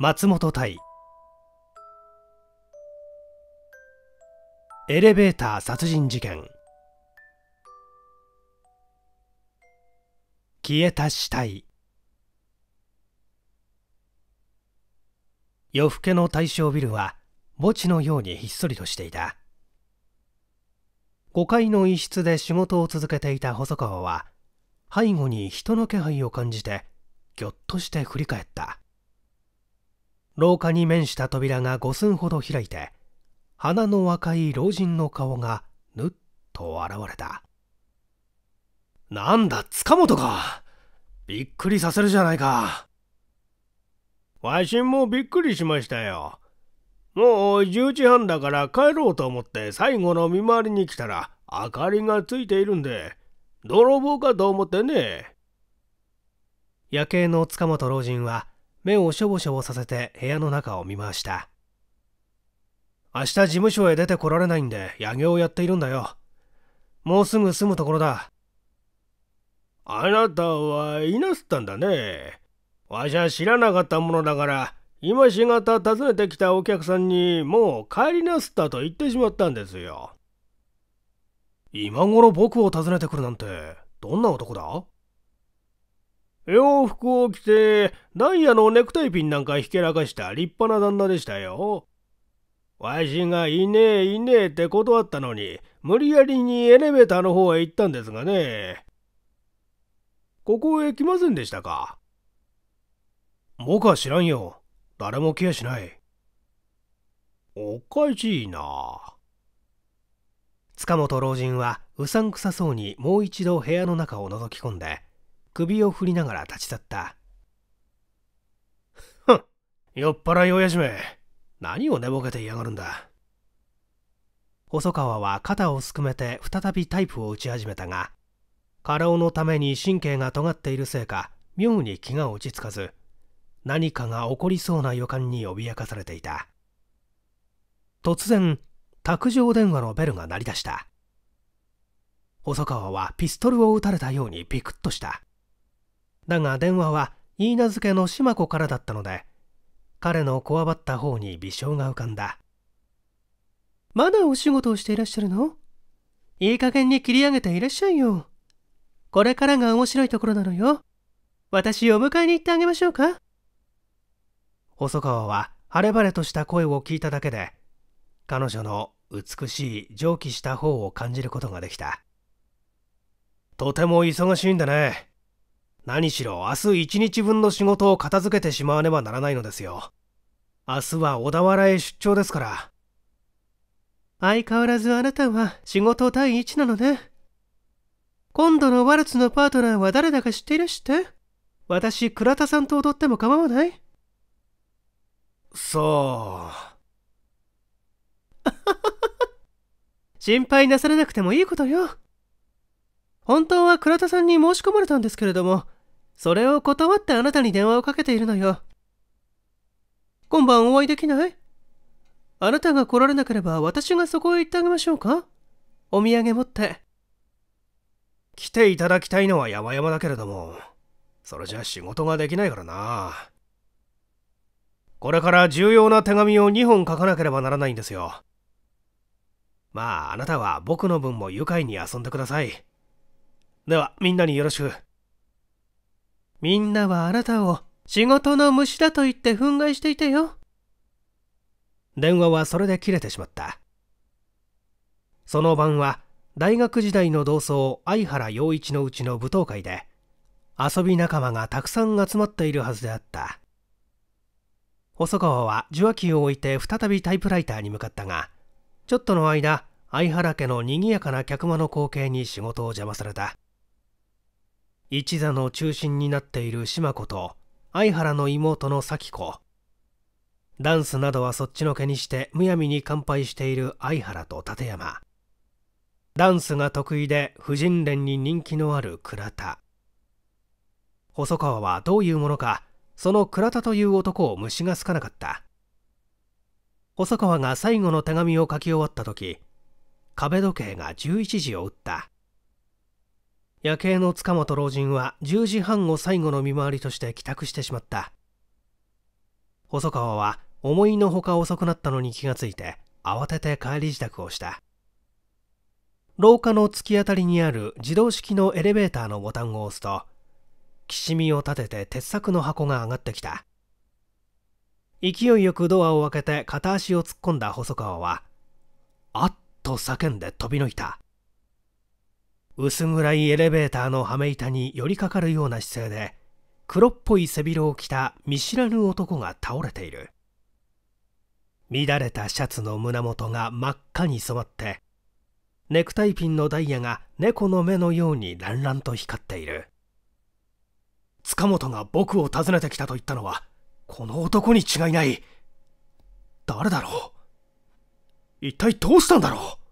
松本隊エレベーター殺人事件消えた死体夜更けの対象ビルは墓地のようにひっそりとしていた5階の一室で仕事を続けていた細川は背後に人の気配を感じてぎょっとして振り返った廊下に面した扉が5寸ほど開いて鼻の若い老人の顔がぬっと現れたなんだ塚本かびっくりさせるじゃないかわしもびっくりしましたよもう10時半だから帰ろうと思って最後の見回りに来たら明かりがついているんで泥棒かと思ってね夜景の塚本老人は目をしょぼしょぼさせて部屋の中を見回した明日事務所へ出てこられないんで野行をやっているんだよもうすぐ住むところだあなたはいなすったんだねわしゃ知らなかったものだから今しがた訪ねてきたお客さんにもう帰りなすったと言ってしまったんですよ今頃僕を訪ねてくるなんてどんな男だ洋服を着て、ダイヤのネクタイピンなんかひけらかした立派な旦那でしたよ。わしがいねえいねえって断ったのに、無理やりにエレベーターの方へ行ったんですがね。ここへ来ませんでしたか僕は知らんよ。誰も来やしない。おかしいな。塚本老人はうさんくさそうにもう一度部屋の中を覗き込んで、首を振りながら立ち去った。ふん、酔っ払い親父め。何を寝ぼけて嫌がるんだ。細川は肩をすくめて再びタイプを打ち始めたが、過労のために神経が尖っているせいか、妙に気が落ち着かず、何かが起こりそうな予感に脅かされていた。突然、卓上電話のベルが鳴り出した。細川はピストルを撃たれたようにピクッとした。だが電話は言い名付けの島子からだったので彼のこわばった方に微笑が浮かんだまだお仕事をしていらっしゃるのいい加減に切り上げていらっしゃいよこれからが面白いところなのよ私を迎えに行ってあげましょうか細川は晴れ晴れとした声を聞いただけで彼女の美しい蒸気した方を感じることができたとても忙しいんだね何しろ明日一日分の仕事を片付けてしまわねばならないのですよ。明日は小田原へ出張ですから。相変わらずあなたは仕事第一なのね。今度のワルツのパートナーは誰だか知っていらして私、倉田さんと踊っても構わないそう。心配なされなくてもいいことよ。本当は倉田さんに申し込まれたんですけれども、それを断ってあなたに電話をかけているのよ。今晩お会いできないあなたが来られなければ私がそこへ行ってあげましょうかお土産持って。来ていただきたいのは山々だけれども、それじゃ仕事ができないからな。これから重要な手紙を2本書かなければならないんですよ。まあ、あなたは僕の分も愉快に遊んでください。では、みんなによろしく。みんなはあなたを仕事の虫だと言って憤慨していてよ。電話はそれで切れてしまった。その晩は大学時代の同窓相原洋一のうちの舞踏会で遊び仲間がたくさん集まっているはずであった細川は受話器を置いて再びタイプライターに向かったがちょっとの間相原家の賑やかな客間の光景に仕事を邪魔された一座の中心になっている島子と相原の妹の咲子ダンスなどはそっちのけにしてむやみに乾杯している相原と立山ダンスが得意で婦人連に人気のある倉田細川はどういうものかその倉田という男を虫がすかなかった細川が最後の手紙を書き終わった時壁時計が11時を打った夜景の塚本老人は10時半を最後の見回りとして帰宅してしまった細川は思いのほか遅くなったのに気がついて慌てて帰り支度をした廊下の突き当たりにある自動式のエレベーターのボタンを押すときしみを立てて鉄柵の箱が上がってきた勢いよくドアを開けて片足を突っ込んだ細川はあっと叫んで飛び抜いた薄暗いエレベーターの羽目板に寄りかかるような姿勢で黒っぽい背広を着た見知らぬ男が倒れている乱れたシャツの胸元が真っ赤に染まってネクタイピンのダイヤが猫の目のように乱々と光っている塚本が僕を訪ねてきたと言ったのはこの男に違いない誰だろう一体どうしたんだろう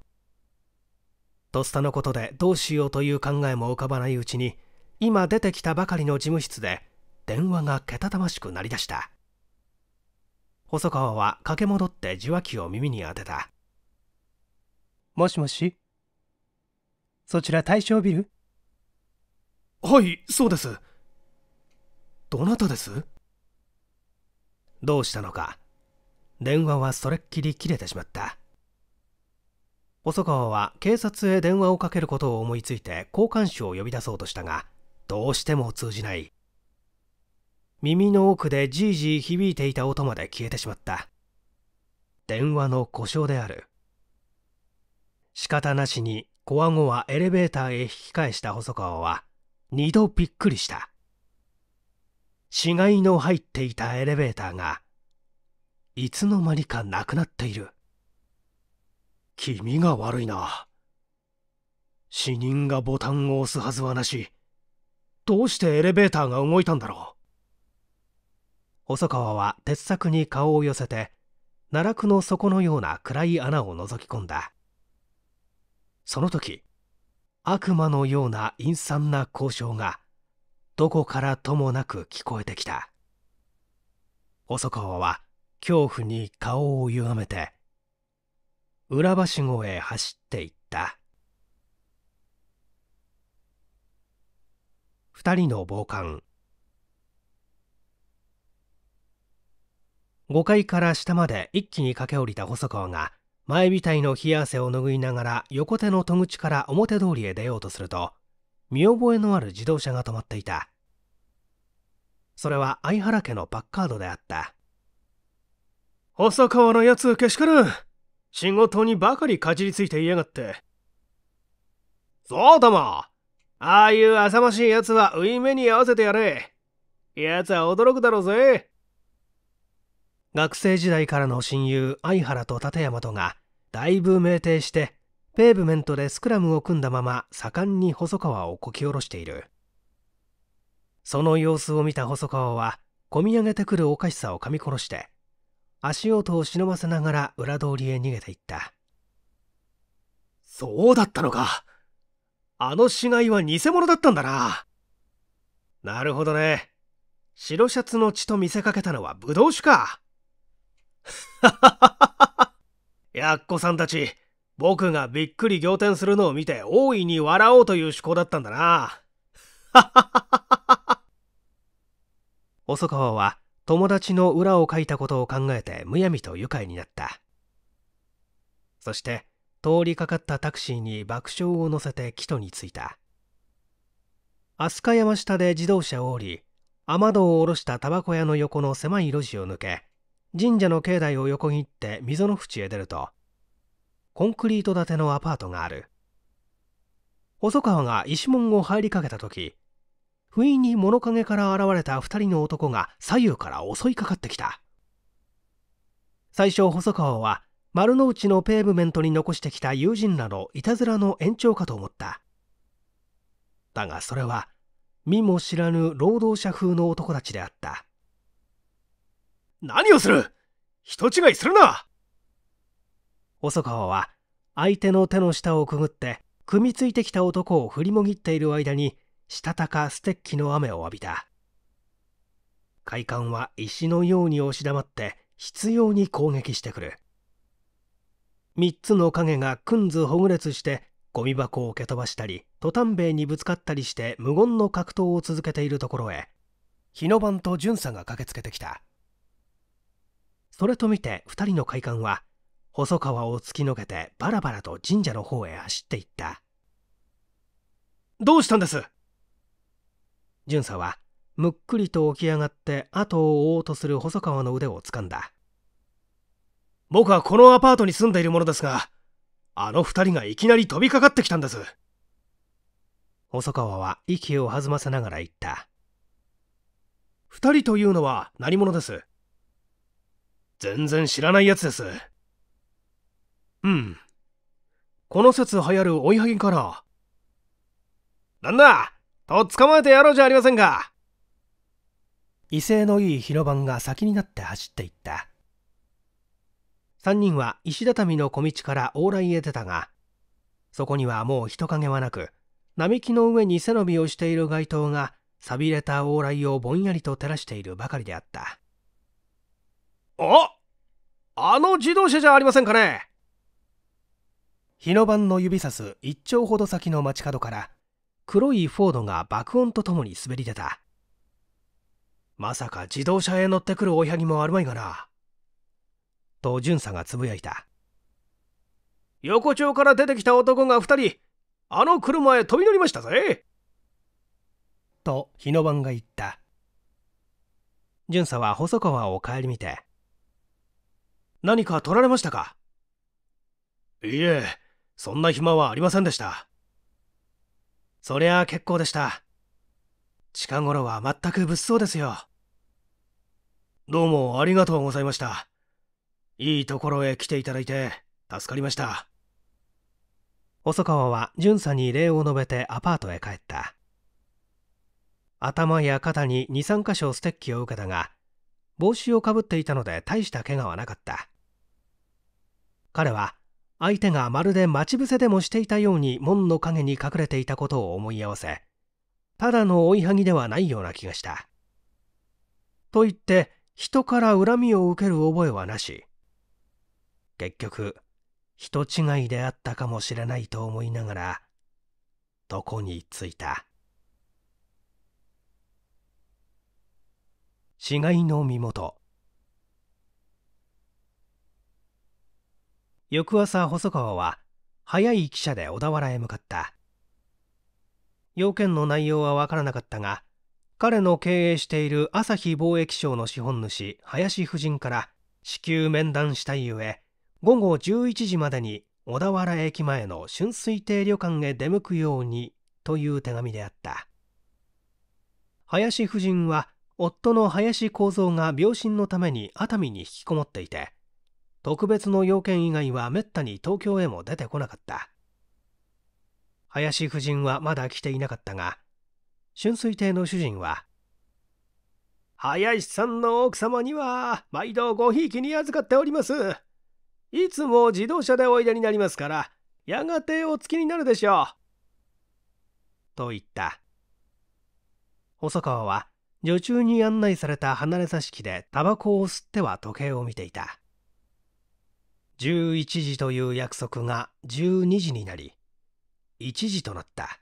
とっさのことでどうしようという考えも浮かばないうちに今出てきたばかりの事務室で電話がけたたましくなりだした細川は駆け戻って受話器を耳に当てたもしもしそちら大正ビルはいそうですどなたですどうしたのか電話はそれっきり切れてしまった細川は警察へ電話をかけることを思いついて交換手を呼び出そうとしたがどうしても通じない耳の奥でじいじい響いていた音まで消えてしまった電話の故障である仕方なしにコア後はエレベーターへ引き返した細川は2度びっくりした死骸の入っていたエレベーターがいつの間にかなくなっている君が悪いな。死人がボタンを押すはずはなし。どうしてエレベーターが動いたんだろう。細川は鉄柵に顔を寄せて、奈落の底のような暗い穴を覗き込んだ。その時、悪魔のような陰惨な交渉が、どこからともなく聞こえてきた。細川は恐怖に顔を歪めて、裏橋号へ走っていった二人の傍観5階から下まで一気に駆け下りた細川が前たいの冷や汗を拭いながら横手の戸口から表通りへ出ようとすると見覚えのある自動車が止まっていたそれは相原家のパッカードであった細川のやつけしからん仕事にばかりかじりついていやがって。そうだもああいう浅ましい奴は負い目に合わせてやれ奴は驚くだろうぜ学生時代からの親友相原と立山とがだいぶ酩酊してペーブメントでスクラムを組んだまま盛んに細川をこき下ろしているその様子を見た細川はこみ上げてくるおかしさを噛み殺して足音を忍ばせながら裏通りへ逃げていったそうだったのかあの死骸は偽物だったんだななるほどね白シャツの血と見せかけたのはブドウ酒か やっこさんたち僕がびっくり仰天するのを見て大いに笑おうという趣向だったんだな 細川は友達の裏を書いたことを考えてむやみと愉快になったそして通りかかったタクシーに爆笑を乗せて木戸に着いた飛鳥山下で自動車を降り雨戸を下ろしたタバコ屋の横の狭い路地を抜け神社の境内を横切って溝の淵へ出るとコンクリート建てのアパートがある細川が石門を入りかけた時不意に物陰から現れた2人の男が左右から襲いかかってきた最初細川は丸の内のペーブメントに残してきた友人らのいたずらの延長かと思っただがそれは見も知らぬ労働者風の男たちであった何をする人違いするな細川は相手の手の下をくぐって組みついてきた男を振りもぎっている間にしたたかステッキの雨を浴びた快感は石のように押し黙って執拗に攻撃してくる3つの影がくんずほぐれつしてゴミ箱を蹴飛ばしたりトタンベイにぶつかったりして無言の格闘を続けているところへ日の晩と巡査が駆けつけてきたそれと見て2人の快感は細川を突きのけてバラバラと神社の方へ走っていったどうしたんです巡査はむっくりと起き上がって後を追おうとする細川の腕を掴んだ僕はこのアパートに住んでいるものですがあの二人がいきなり飛びかかってきたんです細川は息を弾ませながら言った二人というのは何者です全然知らないやつですうんこの説流行る追いはぎからなんだとっ捕まえてやろうじゃありませんか威勢のいい広番が先になって走っていった3人は石畳の小道から往来へ出たがそこにはもう人影はなく並木の上に背伸びをしている街灯が寂れた往来をぼんやりと照らしているばかりであったああの自動車じゃありませんかね日の番の指さす一丁ほど先の街角から黒いフォードが爆音とともに滑り出たまさか自動車へ乗ってくる追いぎもあるまいがなと巡査がつぶやいた横丁から出てきた男が2人あの車へ飛び乗りましたぜと日の晩が言った巡査は細川を顧みて何か取られましたかいいえそんな暇はありませんでしたそりゃあ結構でした。近頃は全く物騒ですよ。どうもありがとうございました。いいところへ来ていただいて助かりました。細川は巡査に礼を述べてアパートへ帰った。頭や肩に2、3箇所ステッキを受けたが、帽子をかぶっていたので大した怪我はなかった。彼は相手がまるで待ち伏せでもしていたように門の陰に隠れていたことを思い合わせただの追いはぎではないような気がしたと言って人から恨みを受ける覚えはなし結局人違いであったかもしれないと思いながら床に着いた死骸の身元翌朝細川は早い汽車で小田原へ向かった要件の内容は分からなかったが彼の経営している朝日貿易商の資本主林夫人から至急面談したいゆえ午後11時までに小田原駅前の春水亭旅館へ出向くようにという手紙であった林夫人は夫の林幸三が病身のために熱海に引きこもっていて特別の要件以外はめったに東京へも出てこなかった林夫人はまだ来ていなかったが春水亭の主人は「林さんの奥様には毎度ごひいきに預かっております」いつも自動車でおいでになりますからやがてお付きになるでしょう」と言った細川は女中に案内された離れ座敷でタバコを吸っては時計を見ていた11時という約束が12時になり、1時となった。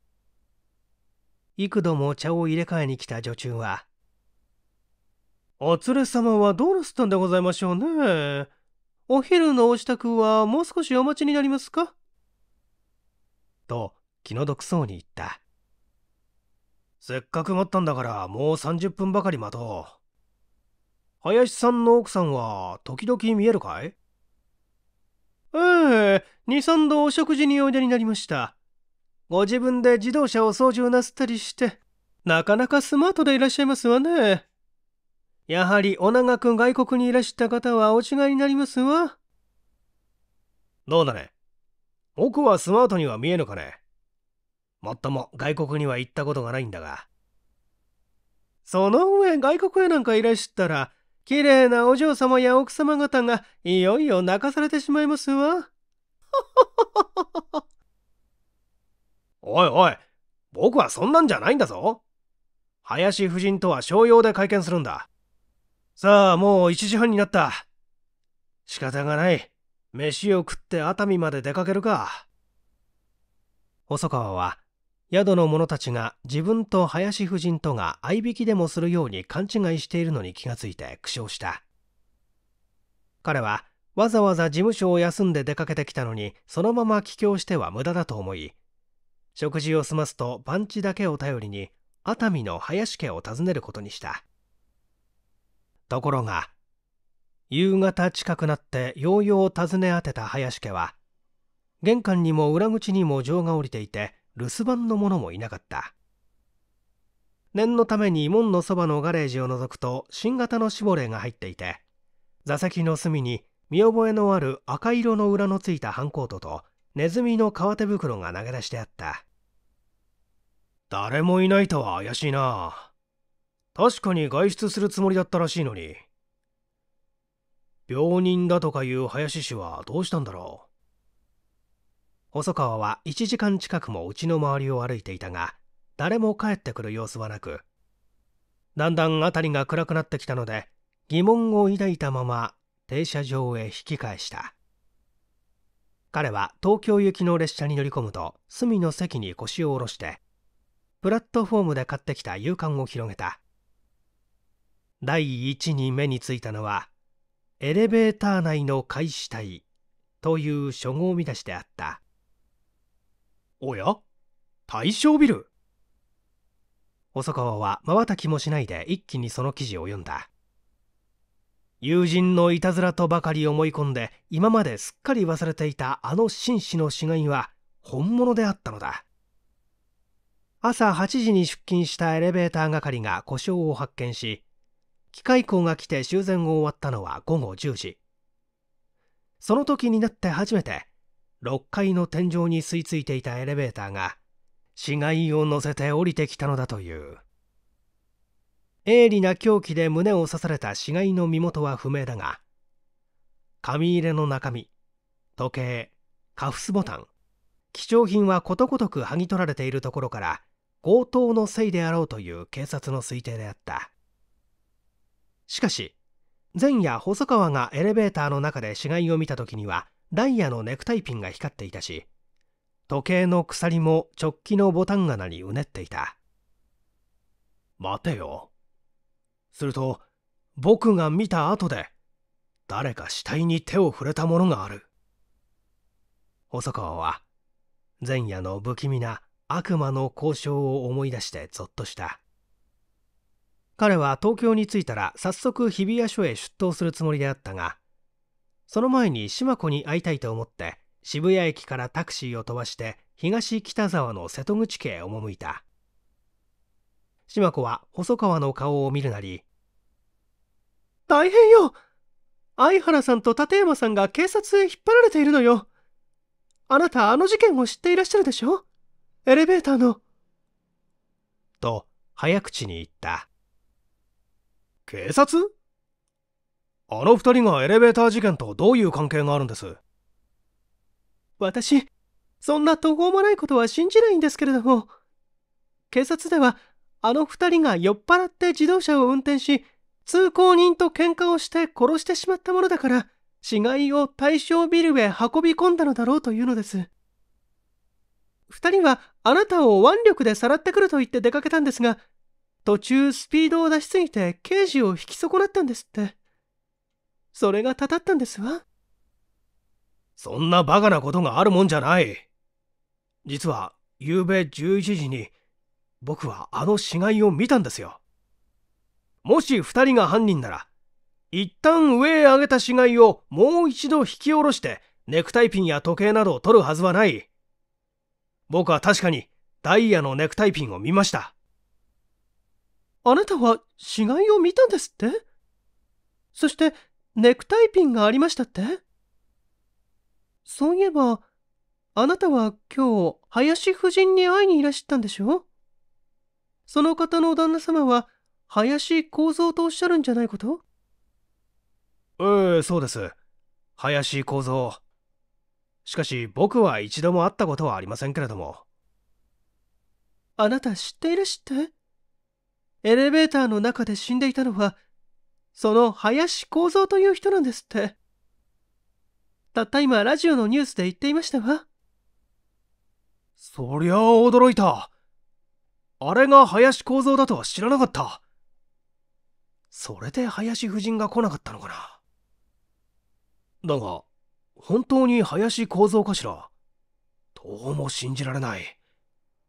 幾度も茶を入れ替えに来た女中は、お連れ様はどうなすったんでございましょうね。お昼のお支度はもう少しお待ちになりますかと気の毒そうに言った。せっかく待ったんだからもう30分ばかり待とう。林さんの奥さんは時々見えるかいええ、二三度お食事においでになりました。ご自分で自動車を操縦なすったりして、なかなかスマートでいらっしゃいますわね。やはりお長く外国にいらした方はお違いになりますわ。どうだね。僕はスマートには見えぬかね。もっとも外国には行ったことがないんだが。その上外国へなんかいらしたら、綺麗なお嬢様や奥様方がいよいよ泣かされてしまいますわ。おいおい、僕はそんなんじゃないんだぞ。林夫人とは商用で会見するんだ。さあ、もう1時半になった。仕方がない。飯を食って熱海まで出かけるか。細川は宿の者たちが自分と林夫人とが合引きでもするように勘違いしているのに気がついて苦笑した彼はわざわざ事務所を休んで出かけてきたのにそのまま帰郷しては無駄だと思い食事を済ますと番地だけを頼りに熱海の林家を訪ねることにしたところが夕方近くなってようよう訪ね当てた林家は玄関にも裏口にも情が下りていて留守番の者もいなかった念のために門のそばのガレージを覗くと新型のシボレーが入っていて座席の隅に見覚えのある赤色の裏のついたハンコートとネズミの革手袋が投げ出してあった誰もいないとは怪しいな確かに外出するつもりだったらしいのに病人だとかいう林氏はどうしたんだろう細川は1時間近くもうちの周りを歩いていたが誰も帰ってくる様子はなくだんだん辺りが暗くなってきたので疑問を抱いたまま停車場へ引き返した彼は東京行きの列車に乗り込むと隅の席に腰を下ろしてプラットフォームで買ってきた勇敢を広げた第一に目についたのはエレベーター内の開始体という書号見出しであったおや大正ビル細川は瞬きもしないで一気にその記事を読んだ友人のいたずらとばかり思い込んで今まですっかり忘れていたあの紳士の死骸は本物であったのだ朝8時に出勤したエレベーター係が故障を発見し機械工が来て修繕を終わったのは午後10時その時になって初めて6階の天井に吸い付いていたエレベーターが死骸を乗せて降りてきたのだという鋭利な凶器で胸を刺された死骸の身元は不明だが紙入れの中身時計カフスボタン貴重品はことごとく剥ぎ取られているところから強盗のせいであろうという警察の推定であったしかし前夜細川がエレベーターの中で死骸を見た時にはダイヤのネクタイピンが光っていたし時計の鎖も直旗のボタン穴にうねっていた待てよすると僕が見た後で誰か死体に手を触れたものがある細川は前夜の不気味な悪魔の交渉を思い出してぞっとした彼は東京に着いたら早速日比谷署へ出頭するつもりであったがその前に島子に会いたいと思って渋谷駅からタクシーを飛ばして東北沢の瀬戸口家へ赴いた島子は細川の顔を見るなり「大変よ相原さんと立山さんが警察へ引っ張られているのよあなたあの事件を知っていらっしゃるでしょエレベーターの」と早口に言った「警察?」あの二人がエレベーター事件とどういう関係があるんです私、そんな途方もないことは信じないんですけれども、警察ではあの二人が酔っ払って自動車を運転し、通行人と喧嘩をして殺してしまったものだから、死骸を対象ビルへ運び込んだのだろうというのです。二人はあなたを腕力でさらってくると言って出かけたんですが、途中スピードを出しすぎて刑事を引き損なったんですって。それがたたったんですわそんなバカなことがあるもんじゃない実は夕べ11時に僕はあの死骸を見たんですよもし2人が犯人なら一旦上へ上げた死骸をもう一度引き下ろしてネクタイピンや時計などを取るはずはない僕は確かにダイヤのネクタイピンを見ましたあなたは死骸を見たんですってそしてネクタイピンがありましたってそういえば、あなたは今日、林夫人に会いにいらっしゃったんでしょその方の旦那様は、林幸三とおっしゃるんじゃないことええー、そうです。林幸三。しかし、僕は一度も会ったことはありませんけれども。あなた知っていらしってエレベーターの中で死んでいたのは、その林幸三という人なんですって。たった今ラジオのニュースで言っていましたわ。そりゃあ驚いた。あれが林幸三だとは知らなかった。それで林夫人が来なかったのかな。だが、本当に林幸三かしら。どうも信じられない。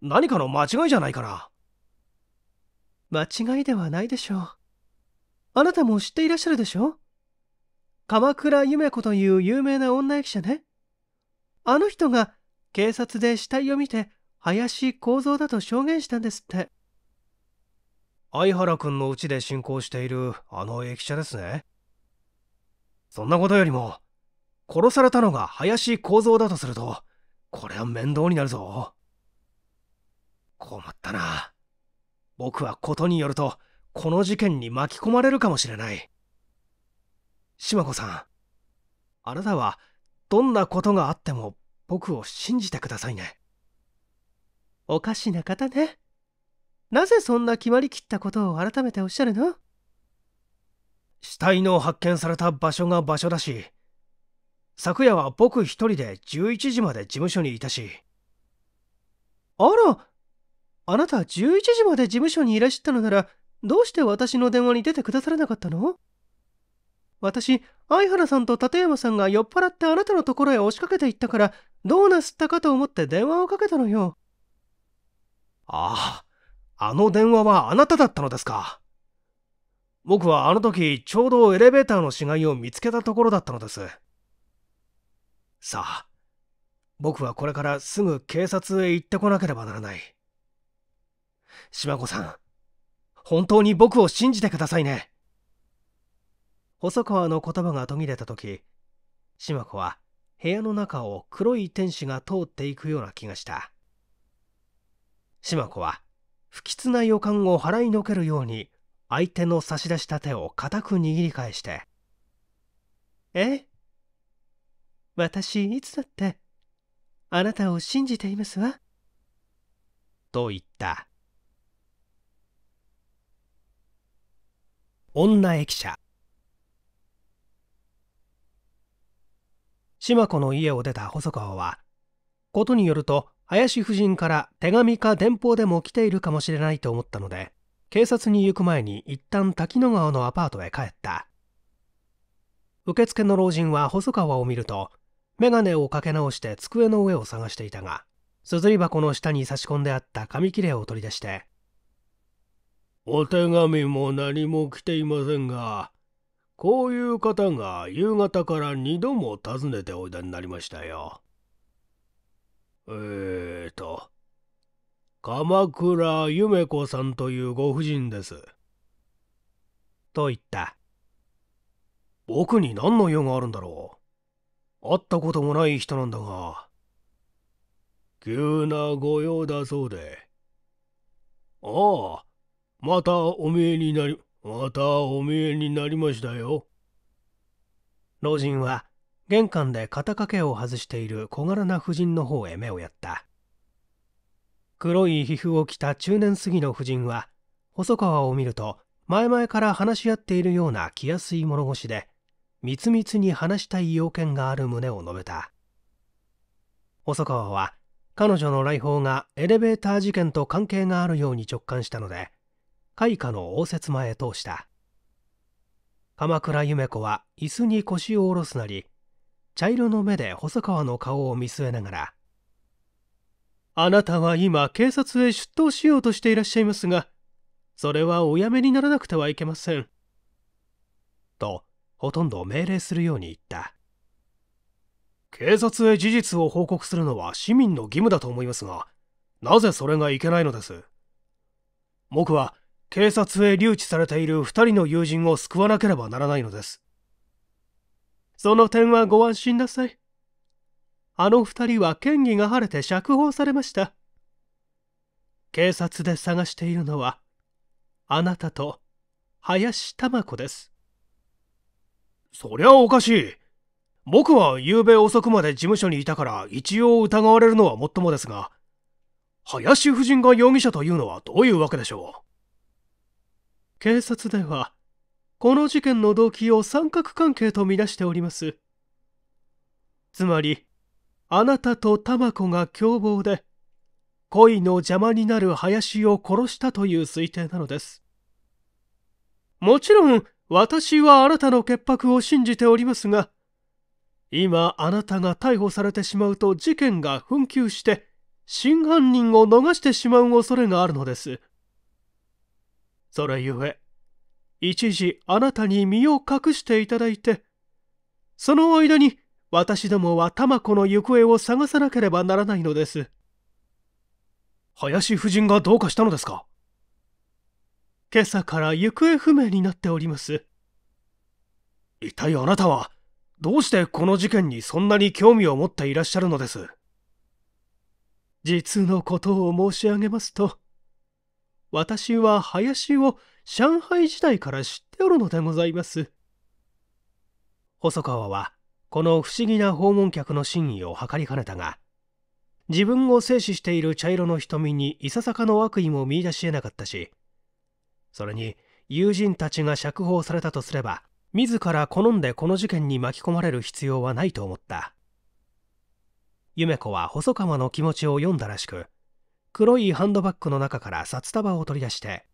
何かの間違いじゃないかな。間違いではないでしょう。あなたも知っていらっしゃるでしょ鎌倉夢子という有名な女駅舎ね。あの人が警察で死体を見て林幸三だと証言したんですって。相原君のうちで進行しているあの駅舎ですね。そんなことよりも、殺されたのが林幸三だとすると、これは面倒になるぞ。困ったな。僕はことによると、この事件に巻き込まれるかもしれない。島子さん、あなたはどんなことがあっても僕を信じてくださいね。おかしな方ね。なぜそんな決まりきったことを改めておっしゃるの死体の発見された場所が場所だし、昨夜は僕一人で11時まで事務所にいたし。あら、あなた11時まで事務所にいらっしゃったのなら、どうして私の電話に出てくださらなかったの私、相原さんと立山さんが酔っ払ってあなたのところへ押しかけていったから、どうなすったかと思って電話をかけたのよ。ああ、あの電話はあなただったのですか。僕はあの時、ちょうどエレベーターの死骸を見つけたところだったのです。さあ、僕はこれからすぐ警察へ行ってこなければならない。島子さん、本当に僕を信じてくださいね細川の言葉が途切れた時島子は部屋の中を黒い天使が通っていくような気がした島子は不吉な予感を払いのけるように相手の差し出した手を固く握り返して「え私いつだってあなたを信じていますわ」と言った女駅舎島子の家を出た細川はことによると林夫人から手紙か電報でも来ているかもしれないと思ったので警察に行く前に一旦滝野川のアパートへ帰った受付の老人は細川を見ると眼鏡をかけ直して机の上を探していたが硯箱の下に差し込んであった紙切れを取り出してお手紙も何も来ていませんが、こういう方が夕方から二度も訪ねておいでになりましたよ。えーと、鎌倉夢子さんというご婦人です。と言った。僕に何の用があるんだろう。会ったこともない人なんだが。急な御用だそうで。ああ、またお見えになり、またお見えになりましたよ。老人は玄関で肩掛けを外している小柄な夫人の方へ目をやった。黒い皮膚を着た中年過ぎの夫人は、細川を見ると、前々から話し合っているような気すい物腰で、密密に話したい要件がある旨を述べた。細川は、彼女の来訪がエレベーター事件と関係があるように直感したので、開花の応接間へ通した鎌倉夢子は椅子に腰を下ろすなり茶色の目で細川の顔を見据えながら「あなたは今警察へ出頭しようとしていらっしゃいますがそれはおやめにならなくてはいけません」とほとんど命令するように言った警察へ事実を報告するのは市民の義務だと思いますがなぜそれがいけないのです僕は警察へ留置されている2人の友人を救わなければならないのです。その点はご安心なさい。あの2人は嫌疑が晴れて釈放されました。警察で探しているのは、あなたと林珠子です。そりゃおかしい。僕は昨べ遅くまで事務所にいたから一応疑われるのはもっともですが、林夫人が容疑者というのはどういうわけでしょう警察ではこの事件の動機を三角関係と見なしておりますつまりあなたと玉子が共謀で恋の邪魔になる林を殺したという推定なのですもちろん私はあなたの潔白を信じておりますが今あなたが逮捕されてしまうと事件が紛糾して真犯人を逃してしまう恐れがあるのですそれゆえ一時あなたに身を隠していただいてその間に私どもは玉子の行方を探さなければならないのです林夫人がどうかしたのですか今朝から行方不明になっております一体あなたはどうしてこの事件にそんなに興味を持っていらっしゃるのです実のことを申し上げますと私は林を上海時代から知っておるのでございます。細川はこの不思議な訪問客の真意を図りかねたが自分を静止している茶色の瞳にいささかの悪意も見いだしえなかったしそれに友人たちが釈放されたとすれば自ら好んでこの事件に巻き込まれる必要はないと思った夢子は細川の気持ちを読んだらしく黒いハンドバッグの中から札束を取り出して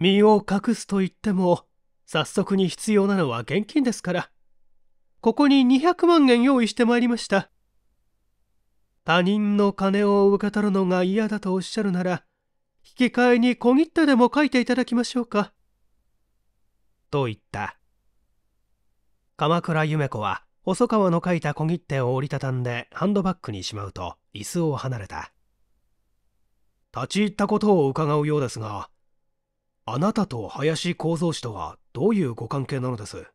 身を隠すと言っても早速に必要なのは現金ですからここに200万円用意してまいりました他人の金を受け取るのが嫌だとおっしゃるなら引き換えに小切手でも書いていただきましょうかと言った鎌倉夢子は細川の書いた小切手を折りたたんでハンドバッグにしまうと椅子を離れた立ち入ったことを伺うようですがあなたと林幸三氏とはどういうご関係なのです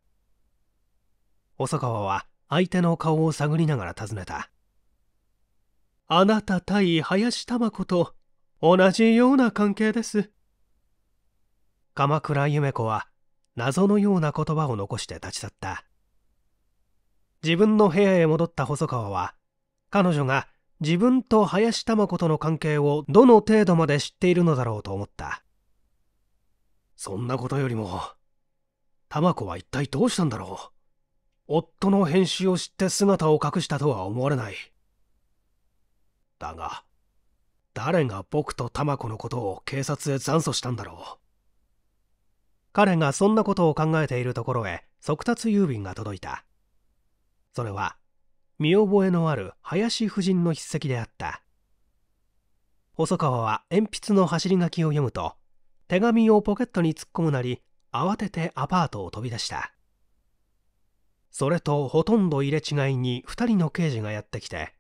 細川は相手の顔を探りながら尋ねたあなた対林玉子と同じような関係です鎌倉夢子は謎のような言葉を残して立ち去った自分の部屋へ戻った細川は彼女が自分と林玉子との関係をどの程度まで知っているのだろうと思ったそんなことよりも玉子は一体どうしたんだろう夫の編集を知って姿を隠したとは思われないだが誰が僕と玉子のことを警察へ残訴したんだろう彼がそんなことを考えているところへ速達郵便が届いたそれは見覚えのある林夫人の筆跡であった細川は鉛筆の走り書きを読むと手紙をポケットに突っ込むなり慌ててアパートを飛び出したそれとほとんど入れ違いに2人の刑事がやってきて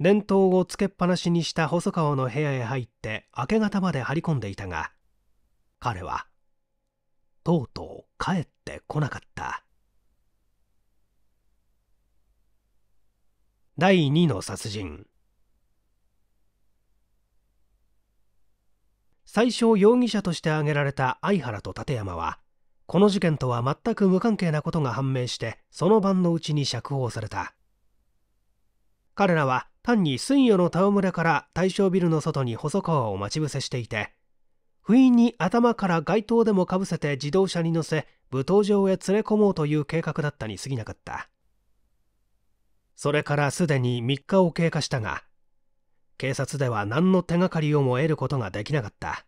電灯をつけっぱなしにした細川の部屋へ入って明け方まで張り込んでいたが彼はとうとう帰ってこなかった第2の殺人最初容疑者として挙げられた相原と立山はこの事件とは全く無関係なことが判明してその晩のうちに釈放された彼らは単に水魚の田村から大正ビルの外に細川を待ち伏せしていて不意に頭から街灯でもかぶせて自動車に乗せ舞踏場へ連れ込もうという計画だったに過ぎなかったそれからすでに3日を経過したが警察では何の手がかりをも得ることができなかった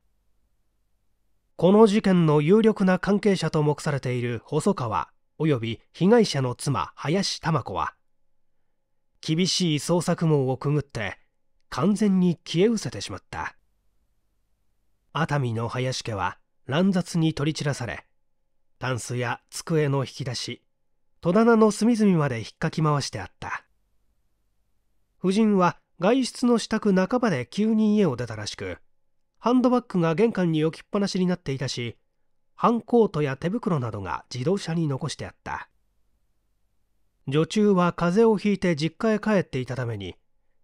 この事件の有力な関係者と目されている細川及び被害者の妻林珠子は厳しい捜索網をくぐって完全に消え失せてしまった熱海の林家は乱雑に取り散らされタンスや机の引き出し戸棚の隅々まで引っかき回してあった夫人は外出の支度半ばで急に家を出たらしくハンドバッグが玄関に置きっぱなしになっていたしハンコートや手袋などが自動車に残してあった女中は風邪をひいて実家へ帰っていたために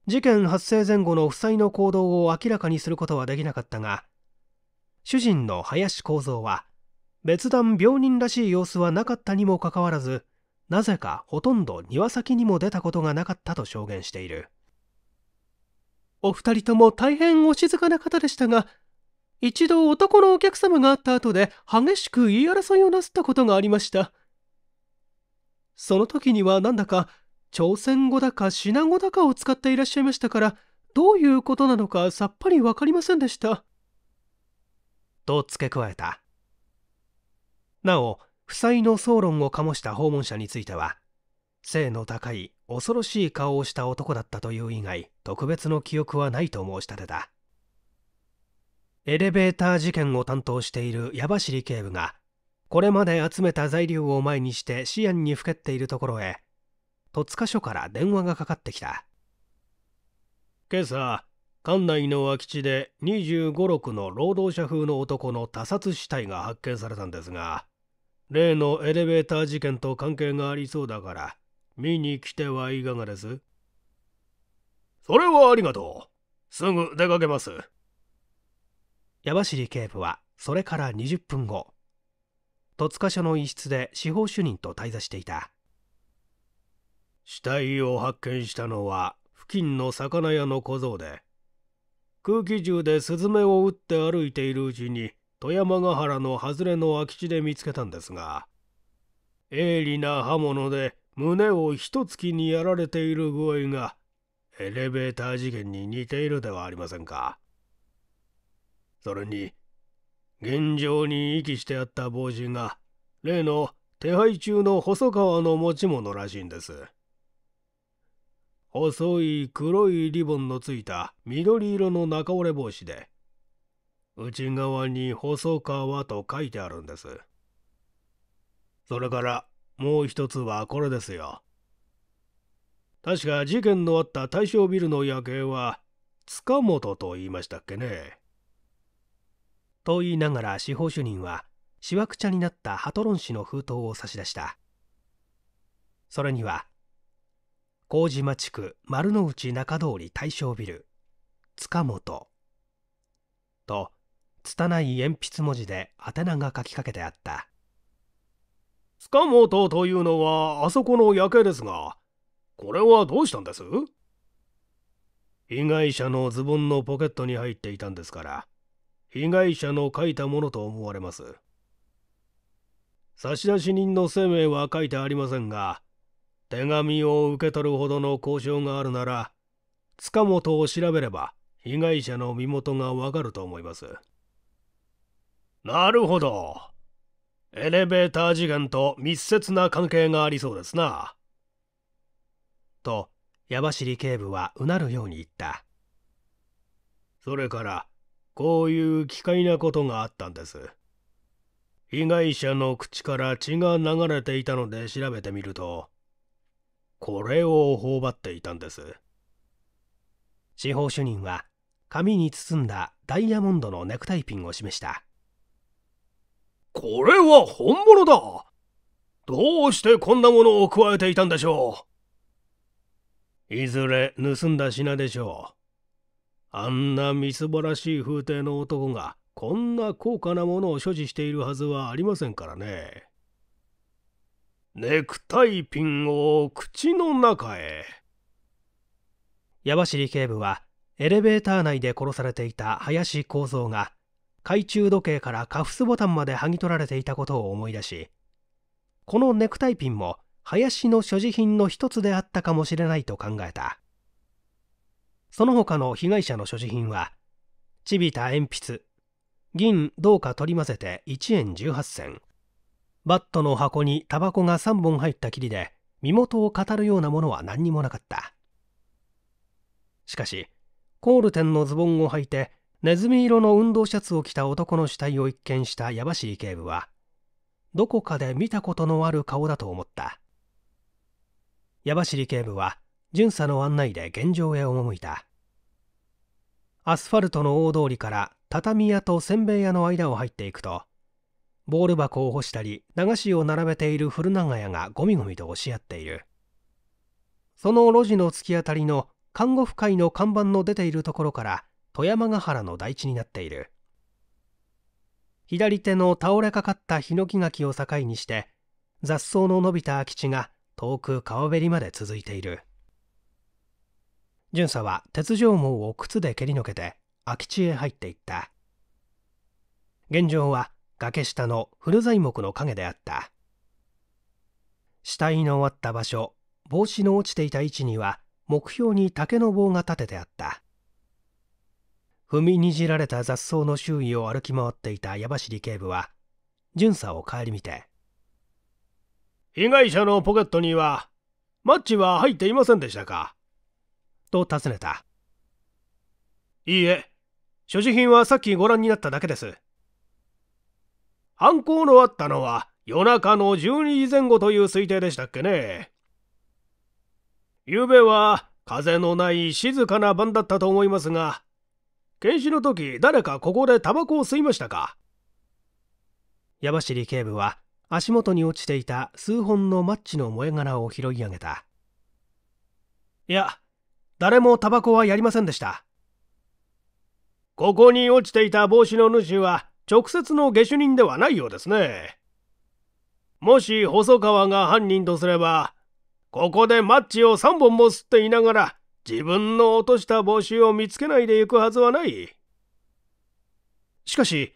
事件発生前後の負債の行動を明らかにすることはできなかったが主人の林幸三は別段病人らしい様子はなかったにもかかわらずなぜかほとんど庭先にも出たことがなかったと証言しているお二人とも大変お静かな方でしたが一度男のお客様があった後で激しく言い争いをなすったことがありましたその時にはなんだか朝鮮語だか品ナ語だかを使っていらっしゃいましたからどういうことなのかさっぱり分かりませんでしたと付け加えたなお負債の総論を醸した訪問者については性の高い恐ろしい顔をした男だったという以外特別の記憶はないと申し立てたエレベーター事件を担当している矢走警部がこれまで集めた材料を前にして思案にふけっているところへ戸塚署から電話がかかってきた今朝館内の空き地で2 5 6の労働者風の男の他殺死体が発見されたんですが例のエレベーター事件と関係がありそうだから見に来てはいかがですそれはありがとうすぐ出かけます山尻警部はそれから20分後戸塚署の一室で司法主任と滞在していた死体を発見したのは付近の魚屋の小僧で空気銃でスズメを撃って歩いているうちに富山ヶ原の外れの空き地で見つけたんですが鋭利な刃物で胸をとつきにやられている具合がエレベーター事件に似ているではありませんかそれに現場に遺棄してあった帽子が例の手配中の細川の持ち物らしいんです細い黒いリボンのついた緑色の中折れ帽子で内側に細川と書いてあるんです。それからもう一つはこれですよ。確か事件のあった大正ビルの夜景は塚本と言いましたっけね。と言いながら司法主任はしわくちゃになったハトロン氏の封筒を差し出した。それには麹島地区丸の内中通り大正ビル塚本と拙い鉛筆文字で宛名が書きかけてあった塚本というのはあそこの夜景ですがこれはどうしたんです被害者のズボンのポケットに入っていたんですから被害者の書いたものと思われます差出人の生命は書いてありませんが手紙を受け取るほどの交渉があるなら塚本を調べれば被害者の身元がわかると思います。なるほど。エレベーター次元と密接な関係がありそうですな。と、矢走警部はうなるように言った。それから、こういう奇怪なことがあったんです。被害者の口から血が流れていたので調べてみると、これを頬張っていたんです。司法主任は、紙に包んだダイヤモンドのネクタイピンを示した。これは本物だどうしてこんなものを加えていたんでしょういずれ盗んだ品でしょう。あんなみすぼらしい風体の男がこんな高価なものを所持しているはずはありませんからね。ネクタイピンを口の中へ。山尻警部はエレベーター内で殺されていた林幸三が懐中時計からカフスボタンまで剥ぎ取られていたことを思い出しこのネクタイピンも林の所持品の一つであったかもしれないと考えたその他の被害者の所持品はちびた鉛筆銀銅貨取り混ぜて1円18銭バットの箱にタバコが3本入ったきりで身元を語るようなものは何にもなかったしかしコールテンのズボンを履いてネズミ色の運動シャツを着た男の死体を一見した矢走警部はどこかで見たことのある顔だと思った矢走警部は巡査の案内で現場へ赴いたアスファルトの大通りから畳屋とせんべい屋の間を入っていくとボール箱を干したり流しを並べている古長屋がゴミゴミと押し合っているその路地の突き当たりの看護婦会の看板の出ているところから富山ヶ原の台地になっている左手の倒れかかったヒノキ垣を境にして雑草の伸びた空き地が遠く川べりまで続いている巡査は鉄条網を靴で蹴りのけて空き地へ入っていった現状は崖下の古材木の影であった死体の終わった場所帽子の落ちていた位置には目標に竹の棒が立ててあった踏みにじられた雑草の周囲を歩き回っていた矢走警部は巡査を顧みて被害者のポケットにはマッチは入っていませんでしたかと尋ねたいいえ所持品はさっきご覧になっただけです犯行のあったのは夜中の12時前後という推定でしたっけね昨夜は風のない静かな晩だったと思いますが検視の時誰かここでタバコを吸いましたか山尻警部は足元に落ちていた数本のマッチの燃え殻を拾い上げたいや誰もタバコはやりませんでしたここに落ちていた帽子の主は直接の下手人ではないようですねもし細川が犯人とすればここでマッチを3本も吸っていながら自分の落とした帽子を見つけないで行くはずはないしかし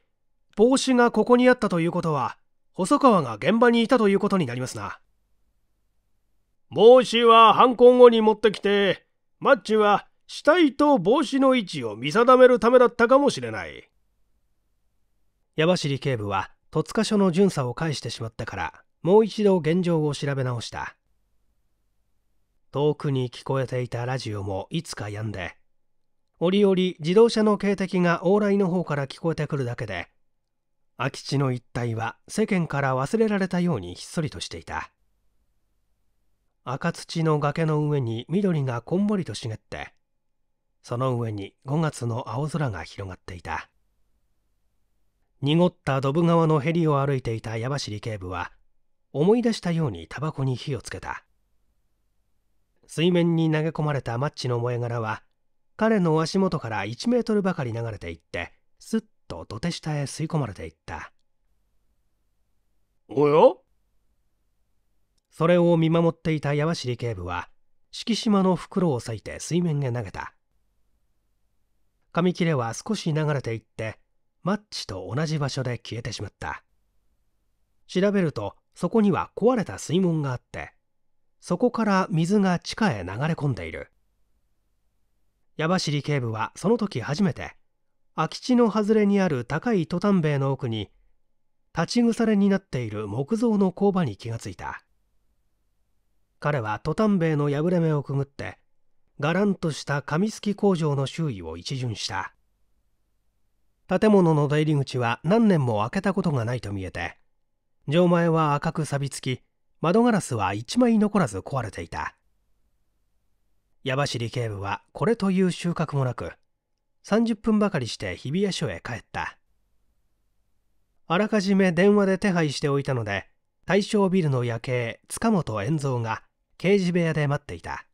帽子がここにあったということは細川が現場にいたということになりますな帽子は犯行後に持ってきてマッチは死体と帽子の位置を見定めるためだったかもしれない矢走警部は戸塚署の巡査を介してしまったからもう一度現状を調べ直した遠くに聞こえていたラジオもいつか止んで折々自動車の警笛が往来の方から聞こえてくるだけで空き地の一帯は世間から忘れられたようにひっそりとしていた赤土の崖の上に緑がこんもりと茂ってその上に5月の青空が広がっていた濁ったドブ川のへりを歩いていた山尻警部は思い出したようにタバコに火をつけた水面に投げ込まれたマッチの燃え殻は彼の足元から1メートルばかり流れていってすっと土手下へ吸い込まれていったおやそれを見守っていた八走警部は敷島の袋を裂いて水面へ投げた紙切れは少し流れていってマッチと同じ場所で消えてしまった調べるとそこには壊れた水門があってそこから水が地下へ流れ込んでいる矢走警部はその時初めて空き地の外れにある高いトタン塀の奥に立ち腐れになっている木造の工場に気がついた彼はトタン塀の破れ目をくぐってがらんとした紙すき工場の周囲を一巡した建物の出入り口は何年も開けたことがないと見えて錠前は赤く錆びつき窓ガラスは一枚残らず壊れていた矢走警部はこれという収穫もなく30分ばかりして日比谷署へ帰ったあらかじめ電話で手配しておいたので大正ビルの夜景塚本円蔵が刑事部屋で待っていた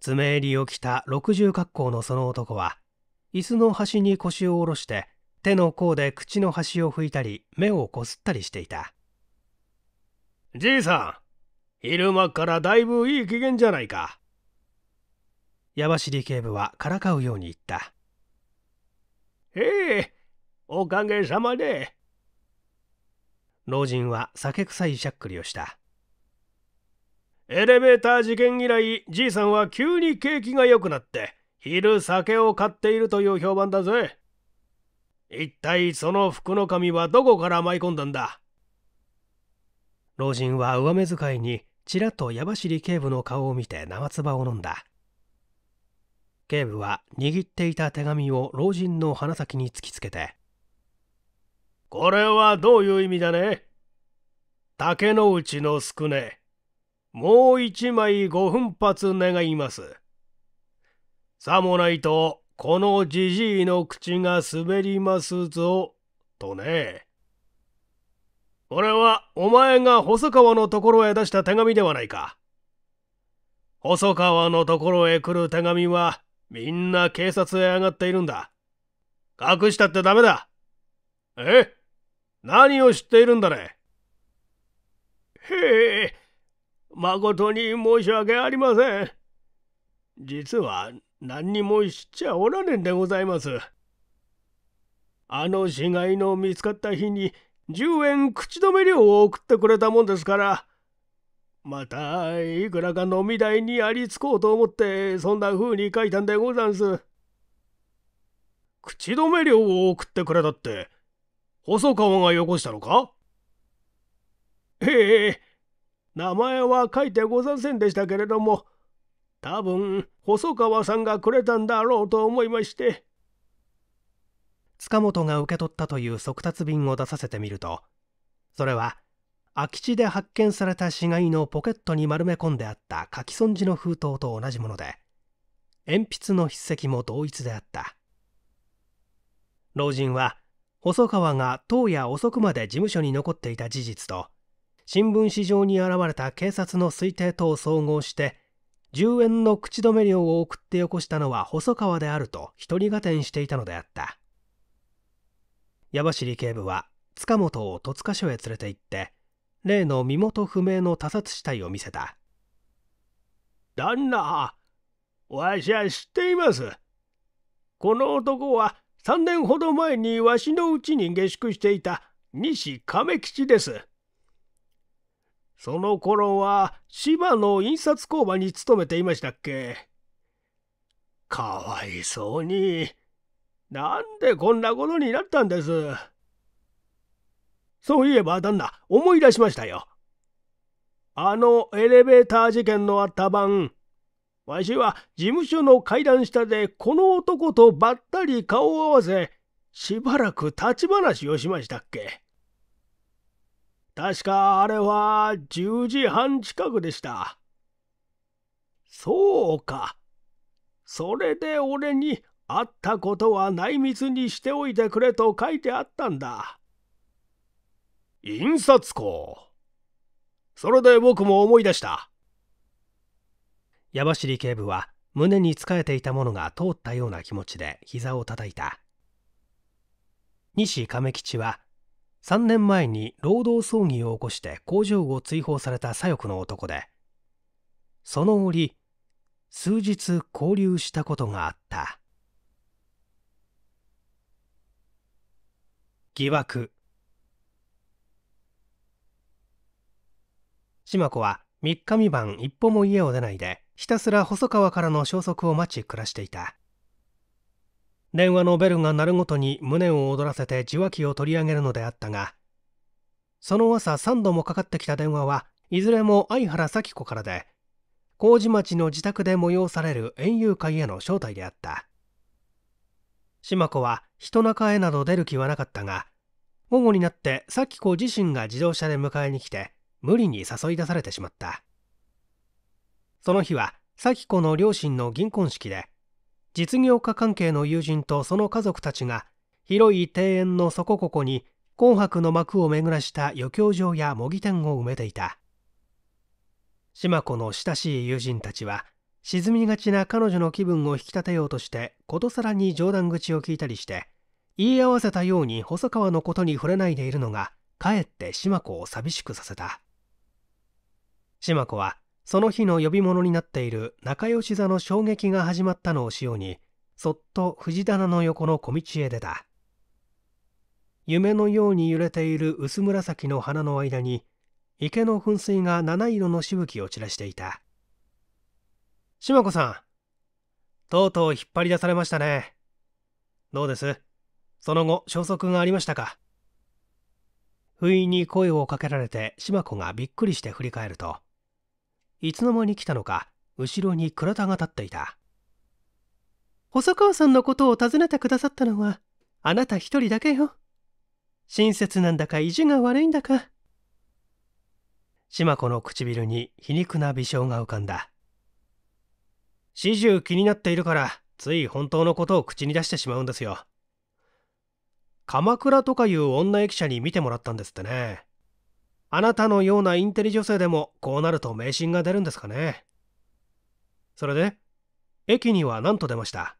爪襟を着た六重格好のその男は椅子の端に腰を下ろして手の甲で口の端を拭いたり目をこすったりしていたじいさん、昼間からだいぶいい機嫌じゃないか。山尻警部はからかうように言った。ええ、おかげさまで。老人は酒臭いしゃっくりをした。エレベーター事件以来、じいさんは急に景気が良くなって、昼酒を買っているという評判だぜ。一体その福の神はどこから舞い込んだんだ老人は上目遣いにちらっと矢走警部の顔を見て生唾を飲んだ警部は握っていた手紙を老人の鼻先に突きつけて「これはどういう意味だね竹之内の宿根もう一枚五分発願います」さもないとこのじじいの口が滑りますぞとね。これはお前が細川のところへ出した手紙ではないか。細川のところへ来る手紙はみんな警察へ上がっているんだ。隠したってダメだ。え何を知っているんだねへえ、誠に申し訳ありません。実は何にも知っちゃおらねんでございます。あの死骸の見つかった日に10円口止め料を送ってくれたもんですから、またいくらか飲み代にありつこうと思ってそんな風に書いたんでござんす。口止め料を送ってくれたって、細川がよこしたのかええ、名前は書いてござんせんでしたけれども、多分細川さんがくれたんだろうと思いまして。塚本が受け取ったという速達便を出させてみるとそれは空き地で発見された死骸のポケットに丸め込んであった書き損じの封筒と同じもので鉛筆の筆跡も同一であった老人は細川が当夜遅くまで事務所に残っていた事実と新聞紙上に現れた警察の推定とを総合して10円の口止め料を送ってよこしたのは細川であると独人合点していたのであった矢走警部は塚本を戸塚署へ連れて行って例の身元不明の他殺死体を見せた旦那わしは知っていますこの男は3年ほど前にわしのうちに下宿していた西亀吉ですその頃は芝の印刷工場に勤めていましたっけかわいそうになんでこんなことになったんです。そういえば旦那、思い出しましたよ。あのエレベーター事件のあった晩、わしは事務所の階段下でこの男とばったり顔を合わせ、しばらく立ち話をしましたっけ。確かあれは10時半近くでした。そうか。それで俺に会ったことは内密にしておいてくれと書いてあったんだ印刷工それで僕も思い出した山尻警部は胸に仕えていたものが通ったような気持ちで膝を叩いた西亀吉は3年前に労働争議を起こして工場を追放された左翼の男でその折数日交流したことがあった。疑惑島子は三日三晩一歩も家を出ないでひたすら細川からの消息を待ち暮らしていた電話のベルが鳴るごとに胸を躍らせて受話器を取り上げるのであったがその朝3度もかかってきた電話はいずれも相原咲子からで麹町の自宅で催される園遊会への招待であった島子は人中へなど出る気はなかったが午後になって咲子自身が自動車で迎えに来て無理に誘い出されてしまったその日は咲子の両親の銀婚式で実業家関係の友人とその家族たちが広い庭園のそこここに紅白の幕を巡らした余興場や模擬店を埋めていた島子の親しい友人たちは沈みがちな彼女の気分を引き立てようとしてことさらに冗談口を聞いたりして言い合わせたように細川のことに触れないでいるのがかえって島子を寂しくさせた島子はその日の呼び物になっている仲良し座の衝撃が始まったのを潮にそっと藤棚の横の小道へ出た夢のように揺れている薄紫の花の間に池の噴水が七色のしぶきを散らしていたしまさん、とうとう引っ張り出されましたね。どうですその後、消息がありましたか不意に声をかけられて、しま子がびっくりして振り返ると、いつの間に来たのか、後ろに倉田が立っていた。細川さんのことを尋ねてくださったのは、あなた一人だけよ。親切なんだか意地が悪いんだか。島子の唇に皮肉な微笑が浮かんだ。始終気になっているからつい本当のことを口に出してしまうんですよ鎌倉とかいう女駅舎に見てもらったんですってねあなたのようなインテリ女性でもこうなると迷信が出るんですかねそれで駅には何と出ました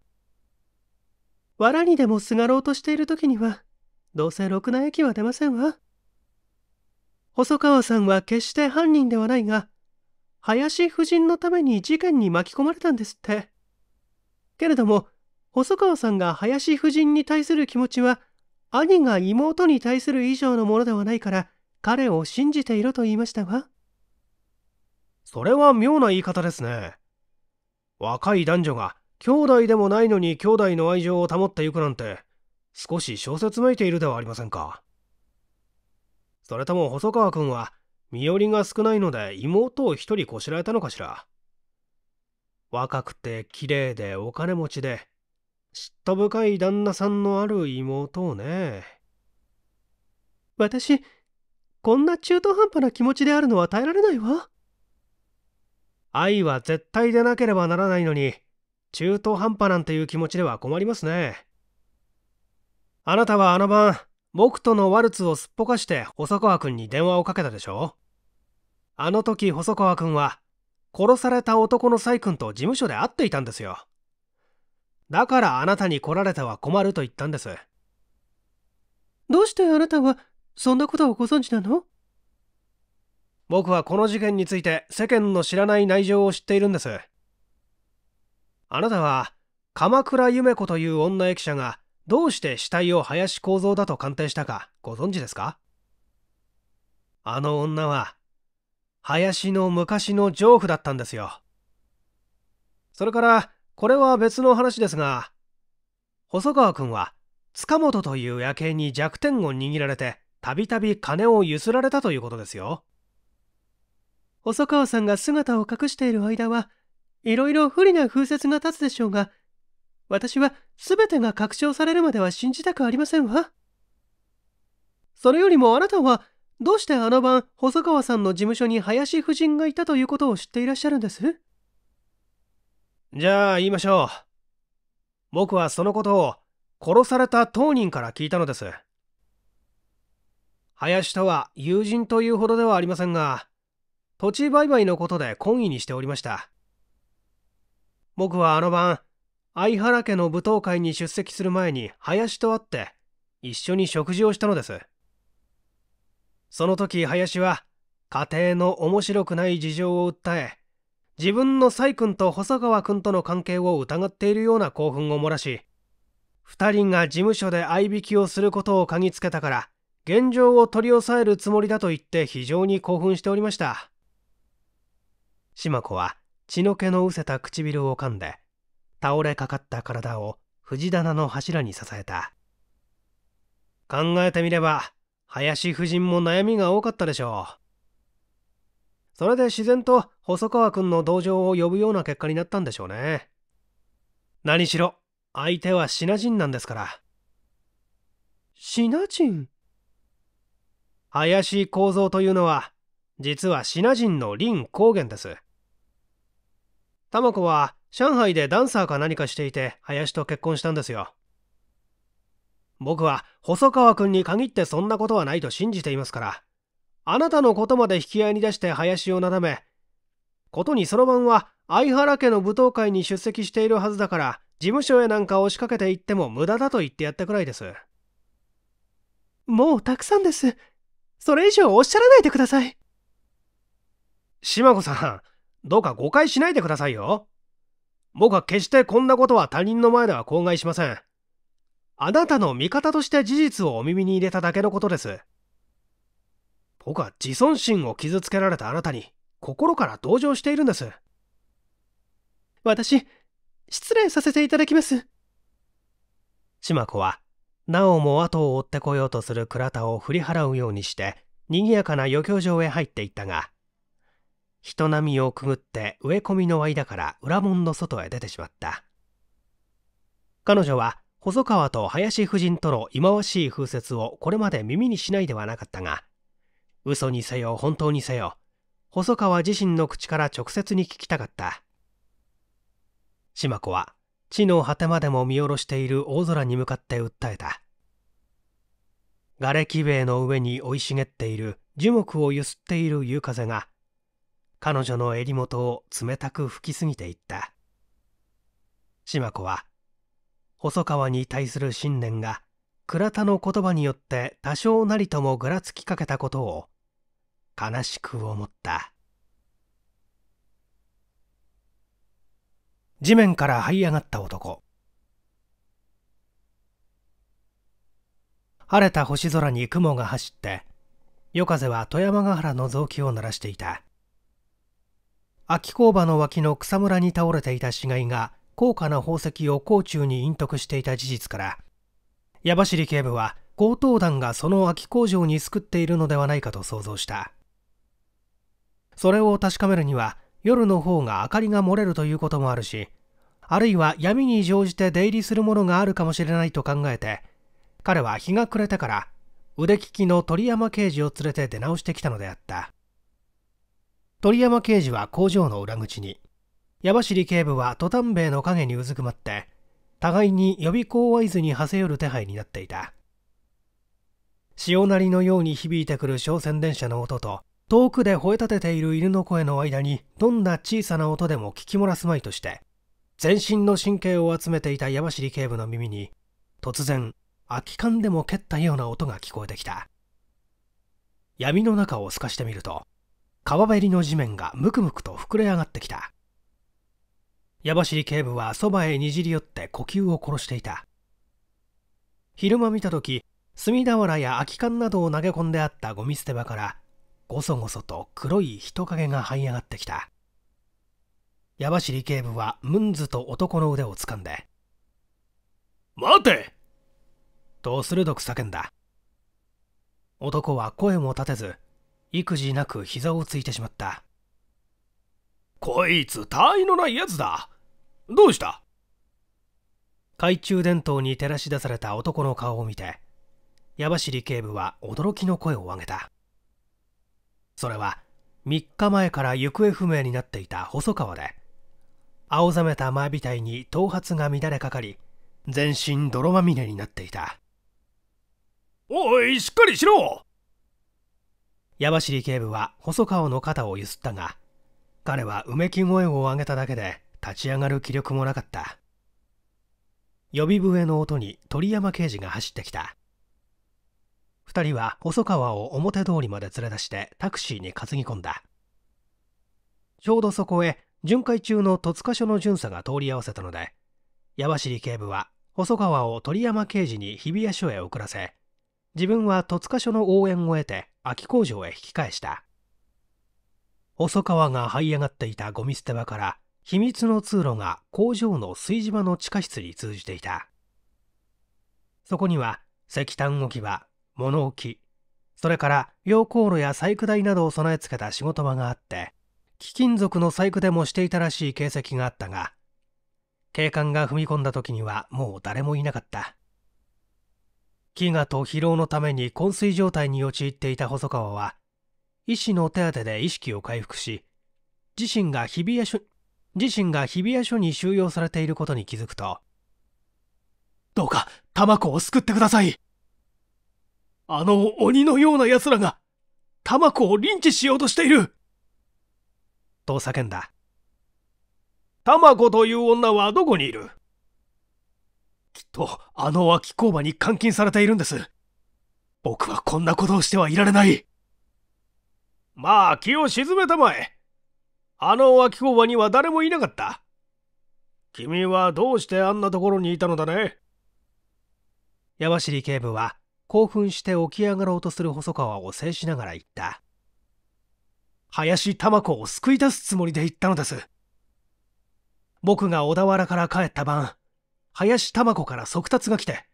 藁にでもすがろうとしている時にはどうせろくな駅は出ませんわ細川さんは決して犯人ではないが林夫人のために事件に巻き込まれたんですって。けれども、細川さんが林夫人に対する気持ちは、兄が妹に対する以上のものではないから、彼を信じていろと言いましたわ。それは妙な言い方ですね。若い男女が、兄弟でもないのに兄弟の愛情を保っていくなんて、少し小説めいているではありませんか。それとも細川君は、身寄りが少ないので妹を一人こしらえたのかしら。若くて綺麗でお金持ちで、嫉妬深い旦那さんのある妹をね。私、こんな中途半端な気持ちであるのは耐えられないわ。愛は絶対でなければならないのに、中途半端なんていう気持ちでは困りますね。あなたはあの晩、僕とのワルツをすっぽかして細川君に電話をかけたでしょあの時細川君は殺された男の崔君と事務所で会っていたんですよだからあなたに来られては困ると言ったんですどうしてあなたはそんなことをご存知なの僕はこの事件について世間の知らない内情を知っているんですあなたは鎌倉夢子という女駅舎がどうして死体を林幸三だと鑑定したかご存知ですかあの女は林の昔の丈婦だったんですよ。それから、これは別の話ですが、細川君は、塚本という夜景に弱点を握られて、たびたび金をゆすられたということですよ。細川さんが姿を隠している間は、いろいろ不利な風説が立つでしょうが、私は全てが確証されるまでは信じたくありませんわ。それよりもあなたはどうしてあの晩、細川さんの事務所に林夫人がいたということを知っていらっしゃるんですじゃあ言いましょう。僕はそのことを殺された当人から聞いたのです。林とは友人というほどではありませんが、土地売買のことで懇意にしておりました。僕はあの晩、相原家の舞踏会に出席する前に林と会って、一緒に食事をしたのです。その時林は家庭の面白くない事情を訴え自分の崔君と細川君との関係を疑っているような興奮を漏らし2人が事務所で合いきをすることを嗅ぎつけたから現状を取り押さえるつもりだと言って非常に興奮しておりました島子は血の気のうせた唇を噛んで倒れかかった体を藤棚の柱に支えた考えてみれば林夫人も悩みが多かったでしょう。それで自然と細川君の同情を呼ぶような結果になったんでしょうね。何しろ、相手はシナ人なんですから。シナ人林構造というのは、実はシナ人の林高原です。タマコは上海でダンサーか何かしていて林と結婚したんですよ。僕は細川君に限ってそんなことはないと信じていますからあなたのことまで引き合いに出して林をなだめことにその晩は相原家の舞踏会に出席しているはずだから事務所へなんか押しかけて行っても無駄だと言ってやったくらいですもうたくさんですそれ以上おっしゃらないでください島子さんどうか誤解しないでくださいよ僕は決してこんなことは他人の前では口外しませんあなたの味方として事実をお耳に入れただけのことです。僕は自尊心を傷つけられたあなたに心から同情しているんです。私、失礼させていただきます。島子は、なおも後を追ってこようとする倉田を振り払うようにして、賑やかな余興場へ入っていったが、人波をくぐって植え込みの間から裏門の外へ出てしまった。彼女は細川と林夫人との忌まわしい風説をこれまで耳にしないではなかったが、嘘にせよ本当にせよ、細川自身の口から直接に聞きたかった。島子は、地の果てまでも見下ろしている大空に向かって訴えた。瓦礫塀の上に生い茂っている樹木を揺すっている夕風が、彼女の襟元を冷たく吹きすぎていった。島子は、細川に対する信念が倉田の言葉によって多少なりともぐらつきかけたことを悲しく思った地面から這い上がった男晴れた星空に雲が走って夜風は富山ヶ原の雑木を鳴らしていた秋工場の脇の草むらに倒れていた死骸が高価な宝石を甲虫に隠匿していた事実から矢走警部は強盗団がその空き工場に救っているのではないかと想像したそれを確かめるには夜の方が明かりが漏れるということもあるしあるいは闇に乗じて出入りするものがあるかもしれないと考えて彼は日が暮れてから腕利きの鳥山刑事を連れて出直してきたのであった鳥山刑事は工場の裏口に山尻警部はトタン兵衛の影にうずくまって互いに予備校合図に馳せ寄る手配になっていた潮なりのように響いてくる商船電車の音と遠くで吠え立てている犬の声の間にどんな小さな音でも聞き漏らすまいとして全身の神経を集めていた山尻警部の耳に突然空き缶でも蹴ったような音が聞こえてきた闇の中を透かしてみると川べりの地面がムクムクと膨れ上がってきた矢走警部はそばへにじり寄って呼吸を殺していた昼間見た時炭俵や空き缶などを投げ込んであったゴミ捨て場からごそごそと黒い人影が這い上がってきた矢走警部はムンズと男の腕を掴んで「待て!」と鋭く叫んだ男は声も立てず育児なく膝をついてしまったこいつ、他愛のないやつだ。どうした懐中電灯に照らし出された男の顔を見て、矢走警部は驚きの声を上げた。それは、3日前から行方不明になっていた細川で、青ざめた前たいに頭髪が乱れかかり、全身泥まみれになっていた。おい、しっかりしろ矢走警部は細川の肩をゆすったが、彼はうめき声を上げただけで立ち上がる気力もなかった呼び笛の音に鳥山刑事が走ってきた2人は細川を表通りまで連れ出してタクシーに担ぎ込んだちょうどそこへ巡回中の戸塚署の巡査が通り合わせたので山尻警部は細川を鳥山刑事に日比谷署へ送らせ自分は戸塚署の応援を得て秋工場へ引き返した細川が這い上がっていたゴミ捨て場から秘密の通路が工場の炊事場の地下室に通じていたそこには石炭置き場物置それから溶鉱炉や細工台などを備え付けた仕事場があって貴金属の細工でもしていたらしい形跡があったが警官が踏み込んだ時にはもう誰もいなかった飢餓と疲労のために昏睡状態に陥っていた細川は医師の手当てで意識を回復し自身が日比谷署自身が日比谷署に収容されていることに気づくとどうか玉子を救ってくださいあの鬼のような奴らが玉子をリンチしようとしていると叫んだ玉子という女はどこにいるきっとあの空き工場に監禁されているんです僕はこんなことをしてはいられないまあ気を沈めたまえ。あの脇工場には誰もいなかった。君はどうしてあんなところにいたのだね山尻警部は興奮して起き上がろうとする細川を制しながら言った。林玉子を救い出すつもりで行ったのです。僕が小田原から帰った晩、林玉子から速達が来て、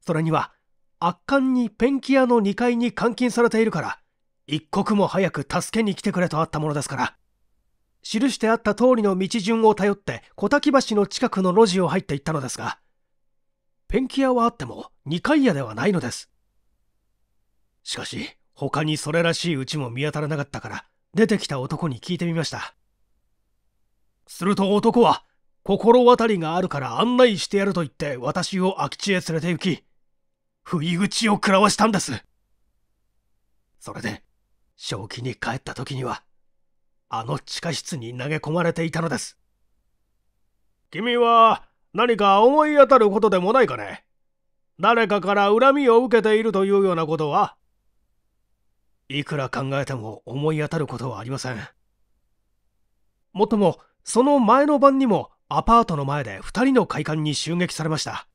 それには、圧巻にペンキ屋の2階に監禁されているから、一刻も早く助けに来てくれとあったものですから記してあった通りの道順を頼って小滝橋の近くの路地を入っていったのですがペンキ屋はあっても2階屋ではないのですしかし他にそれらしいうちも見当たらなかったから出てきた男に聞いてみましたすると男は心当たりがあるから案内してやると言って私を空き地へ連れて行き不意口を食らわしたんですそれで正気に帰った時にはあの地下室に投げ込まれていたのです君は何か思い当たることでもないかね誰かから恨みを受けているというようなことはいくら考えても思い当たることはありませんもっともその前の晩にもアパートの前で2人の快感に襲撃されました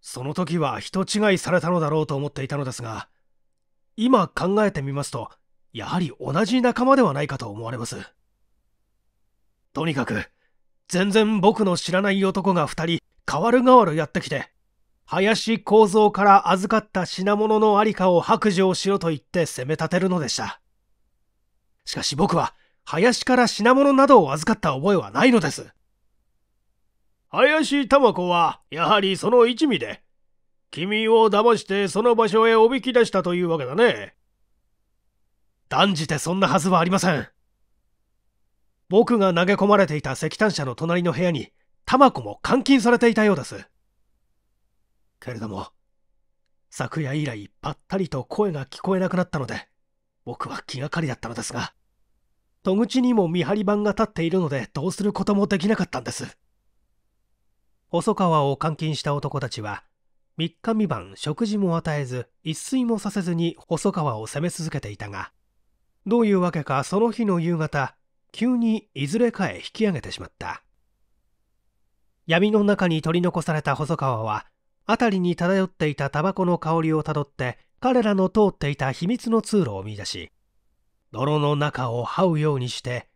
その時は人違いされたのだろうと思っていたのですが今考えてみますと、やはり同じ仲間ではないかと思われます。とにかく、全然僕の知らない男が二人、代わる代わるやってきて、林構造から預かった品物のありかを白状しろと言って責め立てるのでした。しかし僕は、林から品物などを預かった覚えはないのです。林玉子は、やはりその一味で、君を騙してその場所へおびき出したというわけだね。断じてそんなはずはありません。僕が投げ込まれていた石炭車の隣の部屋に、タマコも監禁されていたようです。けれども、昨夜以来ぱったりと声が聞こえなくなったので、僕は気がかりだったのですが、戸口にも見張り板が立っているのでどうすることもできなかったんです。細川を監禁した男たちは、三日三晩食事も与えず一睡もさせずに細川を責め続けていたがどういうわけかその日の夕方急にいずれかへ引き上げてしまった闇の中に取り残された細川は辺りに漂っていたタバコの香りをたどって彼らの通っていた秘密の通路を見出し泥の中を這うようにして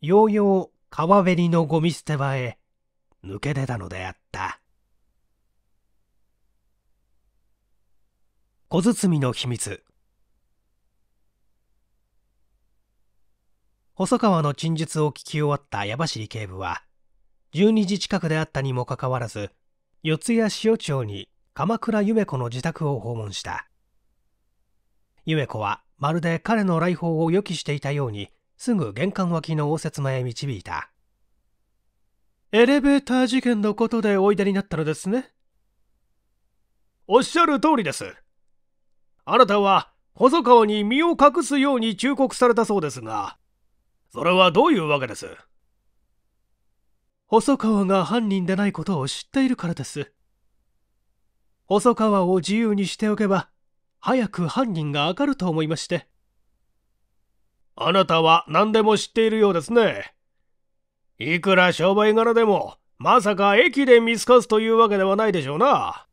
ようよう川べりのゴミ捨て場へ抜け出たのであった。小包の秘密細川の陳述を聞き終わった矢走警部は12時近くであったにもかかわらず四谷塩町に鎌倉夢子の自宅を訪問した夢子はまるで彼の来訪を予期していたようにすぐ玄関脇の応接間へ導いたエレベーター事件のことでおいでになったのですねおっしゃる通りですあなたは細川に身を隠すように忠告されたそうですが、それはどういうわけです細川が犯人でないことを知っているからです。細川を自由にしておけば、早く犯人が上かると思いまして。あなたは何でも知っているようですね。いくら商売柄でも、まさか駅で見透かすというわけではないでしょうな。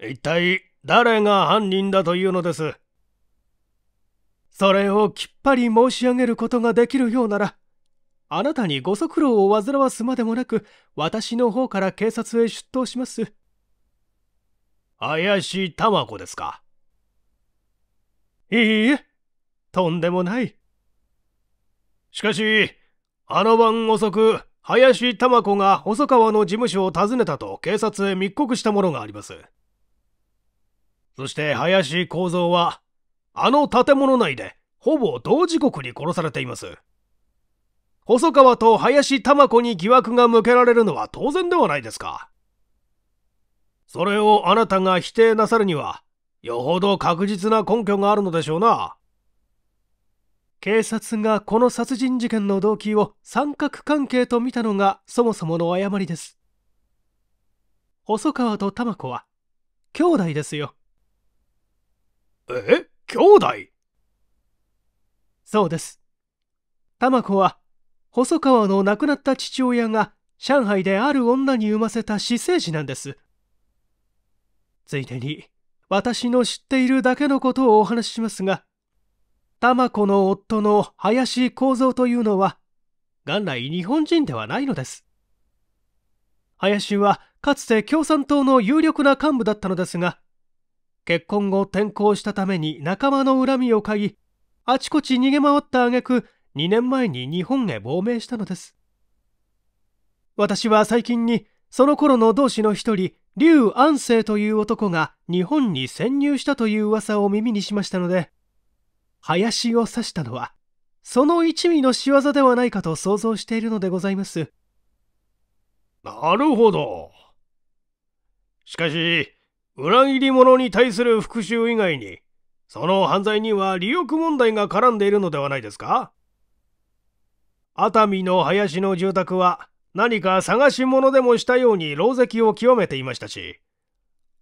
一体誰が犯人だというのですそれをきっぱり申し上げることができるようならあなたにご足労を煩わすまでもなく私の方から警察へ出頭します怪しい玉コですかいいえとんでもないしかしあの晩遅く林珠子が細川の事務所を訪ねたと警察へ密告したものがありますそして林幸三は、あの建物内で、ほぼ同時刻に殺されています。細川と林玉子に疑惑が向けられるのは当然ではないですか。それをあなたが否定なさるには、よほど確実な根拠があるのでしょうな。警察がこの殺人事件の動機を三角関係と見たのがそもそもの誤りです。細川と玉子は兄弟ですよ。え兄弟そうです。玉子は、細川の亡くなった父親が上海である女に産ませた私生児なんです。ついでに、私の知っているだけのことをお話ししますが、玉子の夫の林幸三というのは、元来日本人ではないのです。林はかつて共産党の有力な幹部だったのですが、結婚後転校したために仲間の恨みを買いあちこち逃げ回った挙句2年前に日本へ亡命したのです私は最近にその頃の同志の一人劉安生という男が日本に潜入したという噂を耳にしましたので林を刺したのはその一味の仕業ではないかと想像しているのでございますなるほどしかし裏切り者に対する復讐以外に、その犯罪には利欲問題が絡んでいるのではないですか熱海の林の住宅は何か探し物でもしたように狼藉を極めていましたし、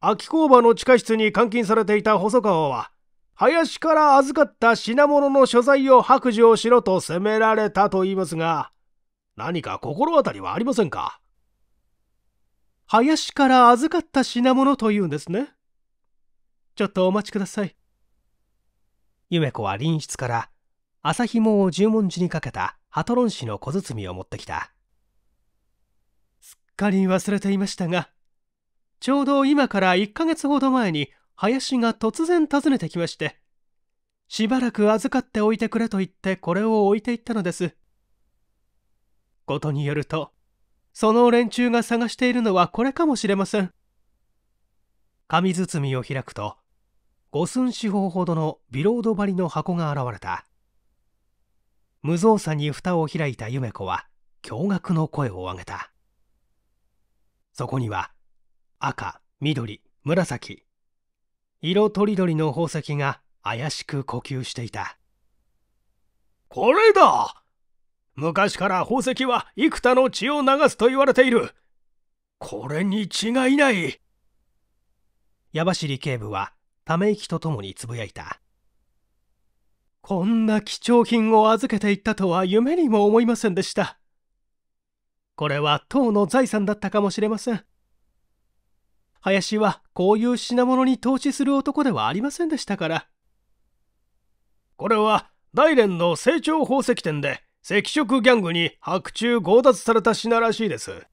秋工場の地下室に監禁されていた細川は、林から預かった品物の所在を白状しろと責められたと言いますが、何か心当たりはありませんか林から預かった品物というんですね。ちょっとお待ちください。夢子は隣室から、麻もを十文字にかけたハトロン氏の小包を持ってきた。すっかり忘れていましたが、ちょうど今から1ヶ月ほど前に林が突然訪ねてきまして、しばらく預かっておいてくれと言ってこれを置いていったのです。ことによると、その連中が探しているのはこれかもしれません紙包みを開くと五寸四方ほどのビロード張りの箱が現れた無造作に蓋を開いた夢子は驚愕の声を上げたそこには赤緑紫色とりどりの宝石が怪しく呼吸していたこれだ昔から宝石は幾多の血を流すと言われている。これに違いない。矢走警部はため息とともにつぶやいた。こんな貴重品を預けていったとは夢にも思いませんでした。これは当の財産だったかもしれません。林はこういう品物に投資する男ではありませんでしたから。これは大連の成長宝石店で赤色ギャングに白昼強奪された品らしいです。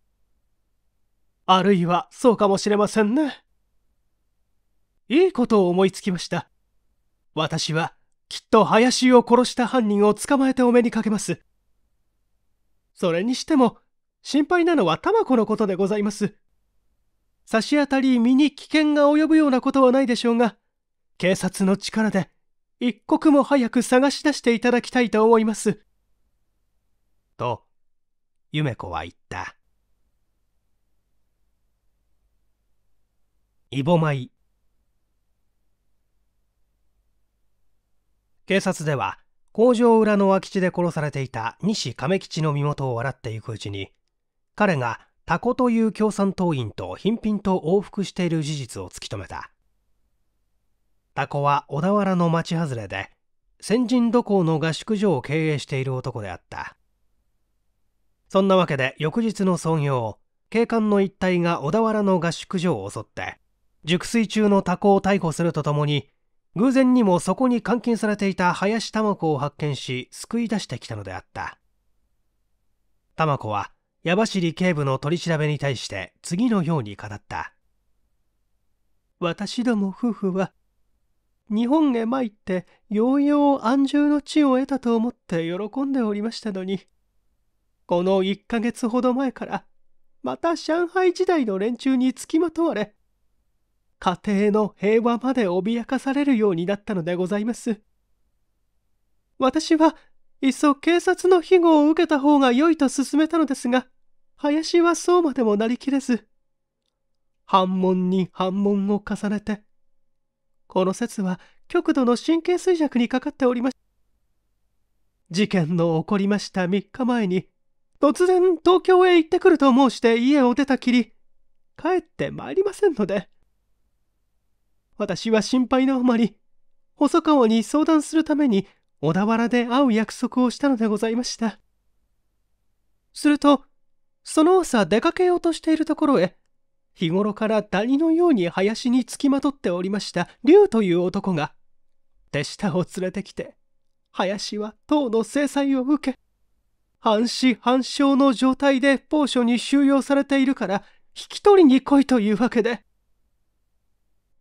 あるいはそうかもしれませんね。いいことを思いつきました。私はきっと林を殺した犯人を捕まえてお目にかけます。それにしても心配なのはタマコのことでございます。差し当たり身に危険が及ぶようなことはないでしょうが、警察の力で一刻も早く探し出していただきたいと思います。と、夢子は言った。イボマイ警察では工場裏の空き地で殺されていた西亀吉の身元を笑っていくうちに彼がタコという共産党員と頻品と往復している事実を突き止めたタコは小田原の町外れで先人土工の合宿所を経営している男であったそんなわけで翌日の創業警官の一帯が小田原の合宿所を襲って熟睡中のタコを逮捕するとともに偶然にもそこに監禁されていた林玉子を発見し救い出してきたのであった玉子は矢走警部の取り調べに対して次のように語った私ども夫婦は日本へ参ってようよう安住の地を得たと思って喜んでおりましたのにこの1ヶ月ほど前から、また上海時代の連中につきまとわれ、家庭の平和まで脅かされるようになったのでございます。私はいっそ警察の庇護を受けた方が良いと勧めたのですが、林はそうまでもなりきれず、反問に反問を重ねて、この説は極度の神経衰弱にかかっておりました。事件の起こりました3日前に、突然東京へ行ってくると申して家を出たきり、帰ってまいりませんので。私は心配のあまり、細川に相談するために小田原で会う約束をしたのでございました。すると、その朝出かけようとしているところへ、日頃からダニのように林につきまとっておりました竜という男が、手下を連れてきて、林は唐の制裁を受け、半死半生の状態で某所に収容されているから引き取りに来いというわけで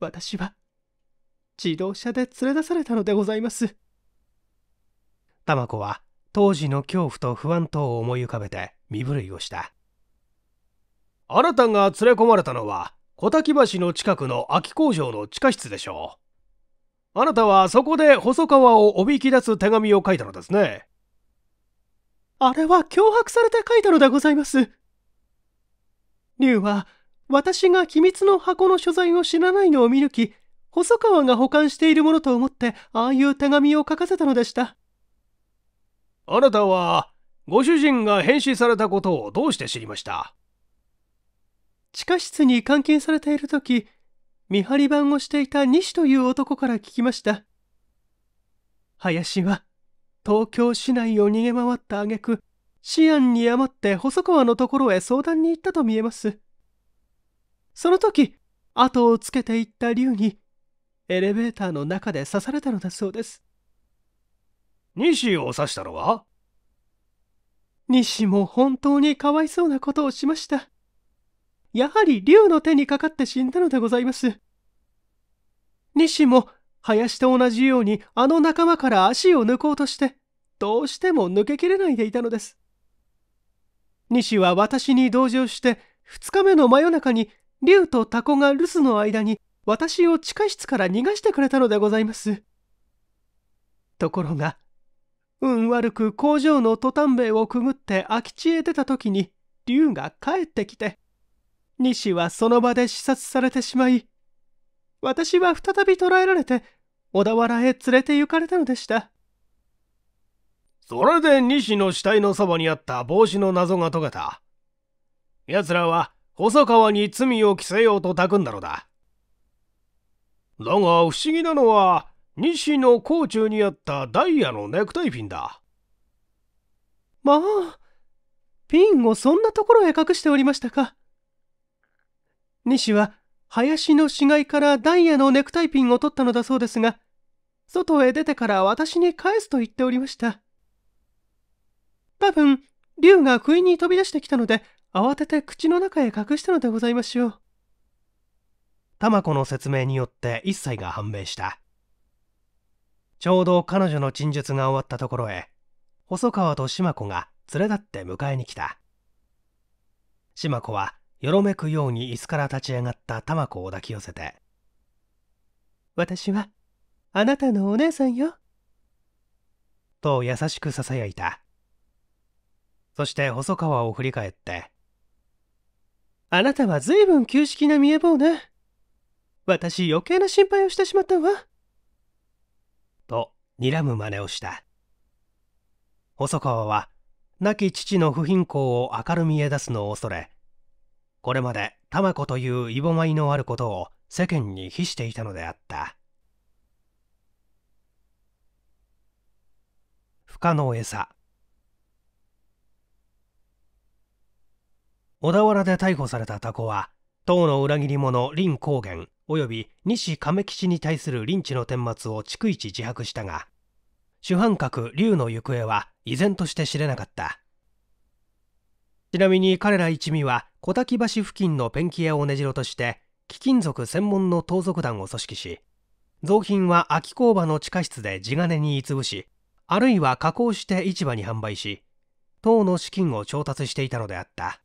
私は自動車で連れ出されたのでございます玉子は当時の恐怖と不安とを思い浮かべて身震いをしたあなたが連れ込まれたのは小滝橋の近くの空き工場の地下室でしょうあなたはそこで細川をおびき出す手紙を書いたのですねあれは脅迫されて書いたのでございます。竜は、私が機密の箱の所在を知らないのを見抜き、細川が保管しているものと思って、ああいう手紙を書かせたのでした。あなたは、ご主人が変死されたことをどうして知りました地下室に監禁されている時、見張り番をしていた西という男から聞きました。林は、東京市内を逃げ回った挙句思案に余って細川のところへ相談に行ったと見えますその時後をつけていった竜にエレベーターの中で刺されたのだそうです西を刺したのは西も本当にかわいそうなことをしましたやはり竜の手にかかって死んだのでございます西も林と同じようにあの仲間から足を抜こうとして、どうしても抜けきれないでいたのです。西は私に同情して、2日目の真夜中に、竜とタコが留守の間に、私を地下室から逃がしてくれたのでございます。ところが、運悪く工場のトタン塀をくぐって空き地へ出た時に、竜が帰ってきて、西はその場で視察されてしまい、私は再び捕らえられて小田原へ連れて行かれたのでしたそれで西の死体のそばにあった帽子の謎が解けた奴らは細川に罪を着せようとたくんだのだだが不思議なのは西の甲中にあったダイヤのネクタイピンだまあピンをそんなところへ隠しておりましたか西は林の死骸からダイヤのネクタイピンを取ったのだそうですが外へ出てから私に返すと言っておりました。多分、竜が不意に飛び出してきたので、慌てて口の中へ隠したのでございましょう。玉子の説明によって一切が判明した。ちょうど彼女の陳述が終わったところへ、細川と島子が連れ立って迎えに来た。島子は、よろめくように椅子から立ち上がったタ子を抱き寄せて、私はあなたのお姉さんよ。と優しくささやいた。そして細川を振り返って。あなたはずいぶん旧式な見え坊ね。私余計な心配をしてしまったわ。と、睨む真似をした。細川は、亡き父の不貧行を明るみへ出すのを恐れ、これまで玉子というイボ舞いのあることを世間に比していたのであった。不可の餌小田原で逮捕されたタコは党の裏切り者林高原及び西亀吉に対するリンチの顛末を逐一自白したが主犯格龍の行方は依然として知れなかったちなみに彼ら一味は小滝橋付近のペンキ屋を根城として貴金属専門の盗賊団を組織し造品は空き工場の地下室で地金にいつぶしあるいは加工して市場に販売し党の資金を調達していたのであった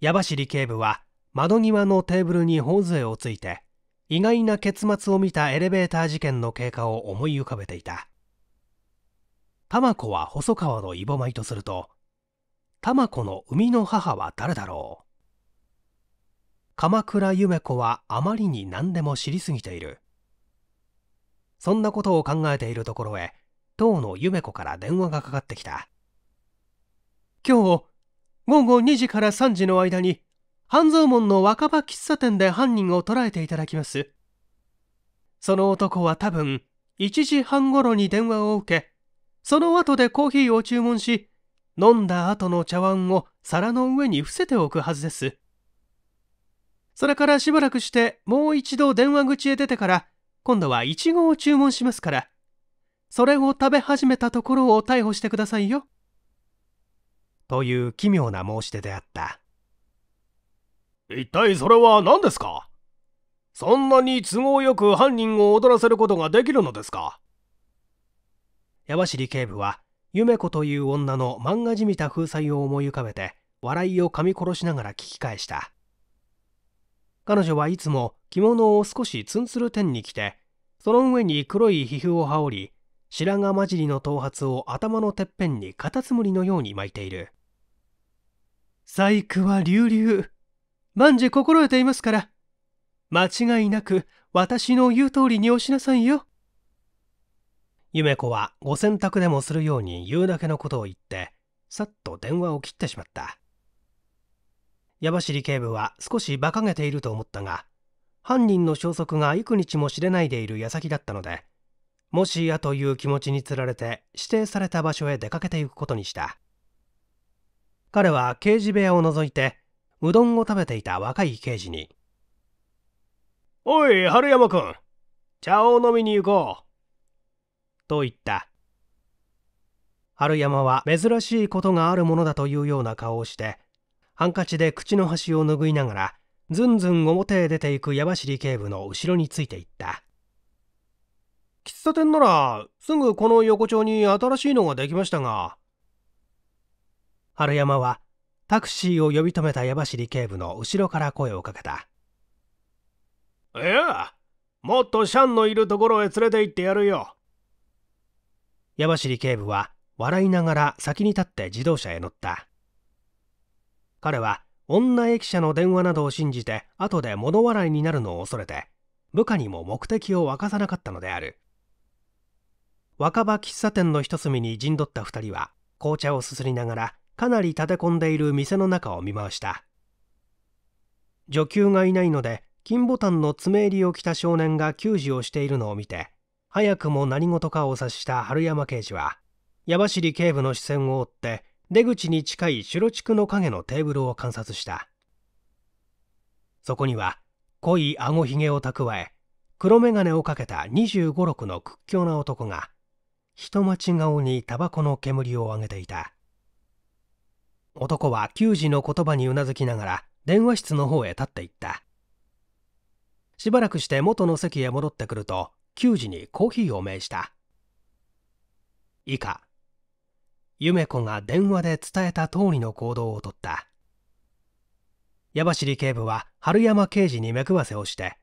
矢走警部は窓際のテーブルに頬杖をついて意外な結末を見たエレベーター事件の経過を思い浮かべていた玉子は細川のイボマイとすると玉子の生みの母は誰だろう鎌倉夢子はあまりに何でも知りすぎているそんなことを考えているところへ当の夢子から電話がかかってきた。今日、午後2時から3時の間に、半蔵門の若葉喫茶店で犯人を捕らえていただきます。その男は多分、1時半頃に電話を受け、その後でコーヒーを注文し、飲んだ後の茶碗を皿の上に伏せておくはずです。それからしばらくしてもう一度電話口へ出てから、今度はイチゴを注文しますから、それを食べ始めたところを逮捕してくださいよ。という奇妙な申し出であった。一体それは何ですかそんなに都合よく犯人を踊らせることができるのですか矢走警部は夢子という女の漫画じみた風采を思い浮かべて笑いを噛み殺しながら聞き返した彼女はいつも着物を少しツンツル天に着てその上に黒い皮膚を羽織り白髪混じりの頭髪を頭のてっぺんにカタツムリのように巻いている細工は隆々万事心得ていますから間違いなく私の言う通りにおしなさいよ夢子はご洗濯でもするように言うだけのことを言ってさっと電話を切ってしまった矢走警部は少し馬鹿げていると思ったが犯人の消息が幾日も知れないでいる矢先だったのでもしやという気持ちにつられて指定された場所へ出かけていくことにした彼は刑事部屋を除いてうどんを食べていた若い刑事に「おい春山君茶を飲みに行こう」と言った春山は珍しいことがあるものだというような顔をしてハンカチで口の端を拭いながらずんずん表へ出ていく矢走警部の後ろについていった喫茶店ならすぐこの横丁に新しいのができましたが春山はタクシーを呼び止めた矢走警部の後ろから声をかけたいやもっとシャンのいるところへ連れて行ってやるよ矢走警部は笑いながら先に立って自動車へ乗った彼は女駅舎の電話などを信じて後で物笑いになるのを恐れて部下にも目的を明かさなかったのである若葉喫茶店の一隅に陣取った2人は紅茶をすすりながらかなり立て込んでいる店の中を見回した女給がいないので金ボタンの爪襟を着た少年が給仕をしているのを見て早くも何事かを察した春山刑事は矢走警部の視線を追って出口に近い白地区の影のテーブルを観察したそこには濃いあごひげを蓄え黒眼鏡をかけた2 5 6の屈強な男が人待ち顔にタバコの煙を上げていた男は給仕の言葉にうなずきながら電話室の方へ立っていったしばらくして元の席へ戻ってくると給仕にコーヒーを命した以下夢子が電話で伝えた通りの行動をとった矢走警部は春山刑事に目くわせをして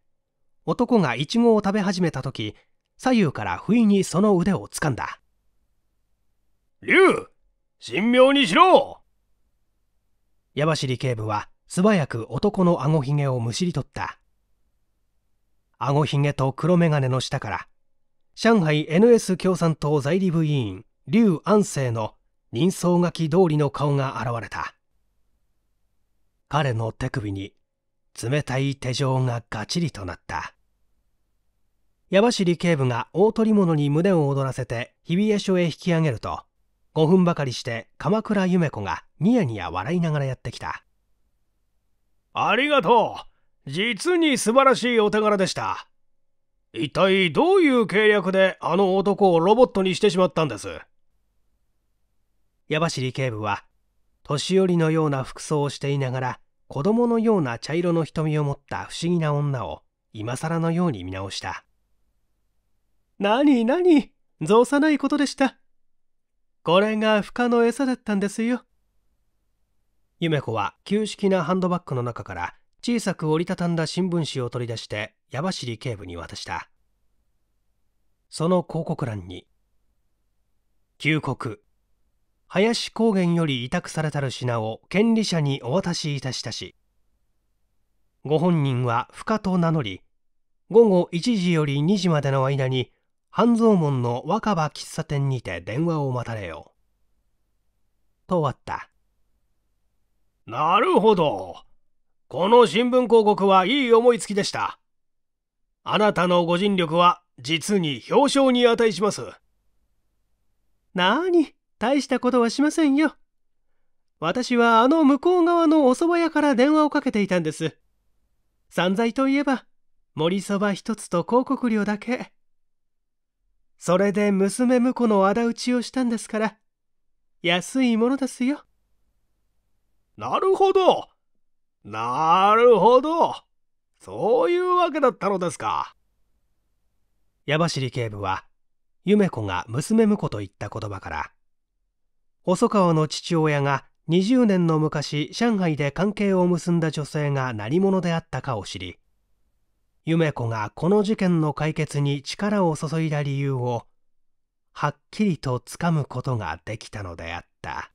男がイチゴを食べ始めた時左右から不意にその腕を掴んだ。竜神妙にしろ矢走警部は素早く男のあごひげをむしり取った。あごひげと黒眼鏡の下から、上海 NS 共産党在理部委員、劉安生の人相書き通りの顔が現れた。彼の手首に冷たい手錠がガチリとなった。矢走警部が大捕物に胸を躍らせて日比谷署へ引き上げると5分ばかりして鎌倉夢子がニヤニヤ笑いながらやってきたありがとう実に素晴らしいお手柄でした一体どういう計略であの男をロボットにしてしまったんです矢走警部は年寄りのような服装をしていながら子供のような茶色の瞳を持った不思議な女を今更のように見直した何何造さないことでした。これがフカの餌だったんですよ。夢子は旧式なハンドバッグの中から小さく折りたたんだ新聞紙を取り出して矢尻警部に渡したその広告欄に「旧国林高原より委託されたる品を権利者にお渡しいたしたしご本人は不可と名乗り午後1時より2時までの間に半蔵門の若葉喫茶店にて電話を待たれよ。と終わった。なるほど。この新聞広告はいい思いつきでした。あなたのご尽力は実に表彰に値します。なあに、大したことはしませんよ。私はあの向こう側のお蕎麦屋から電話をかけていたんです。散財といえば、盛りそば一つと広告料だけ。それで娘婿の仇討ちをしたんですから、安いものですよ。なるほど。なるほど。そういうわけだったのですか。矢走警部は、夢子が娘婿と言った言葉から、細川の父親が20年の昔上海で関係を結んだ女性が何者であったかを知り夢子がこの事件の解決に力を注いだ理由をはっきりとつかむことができたのであった。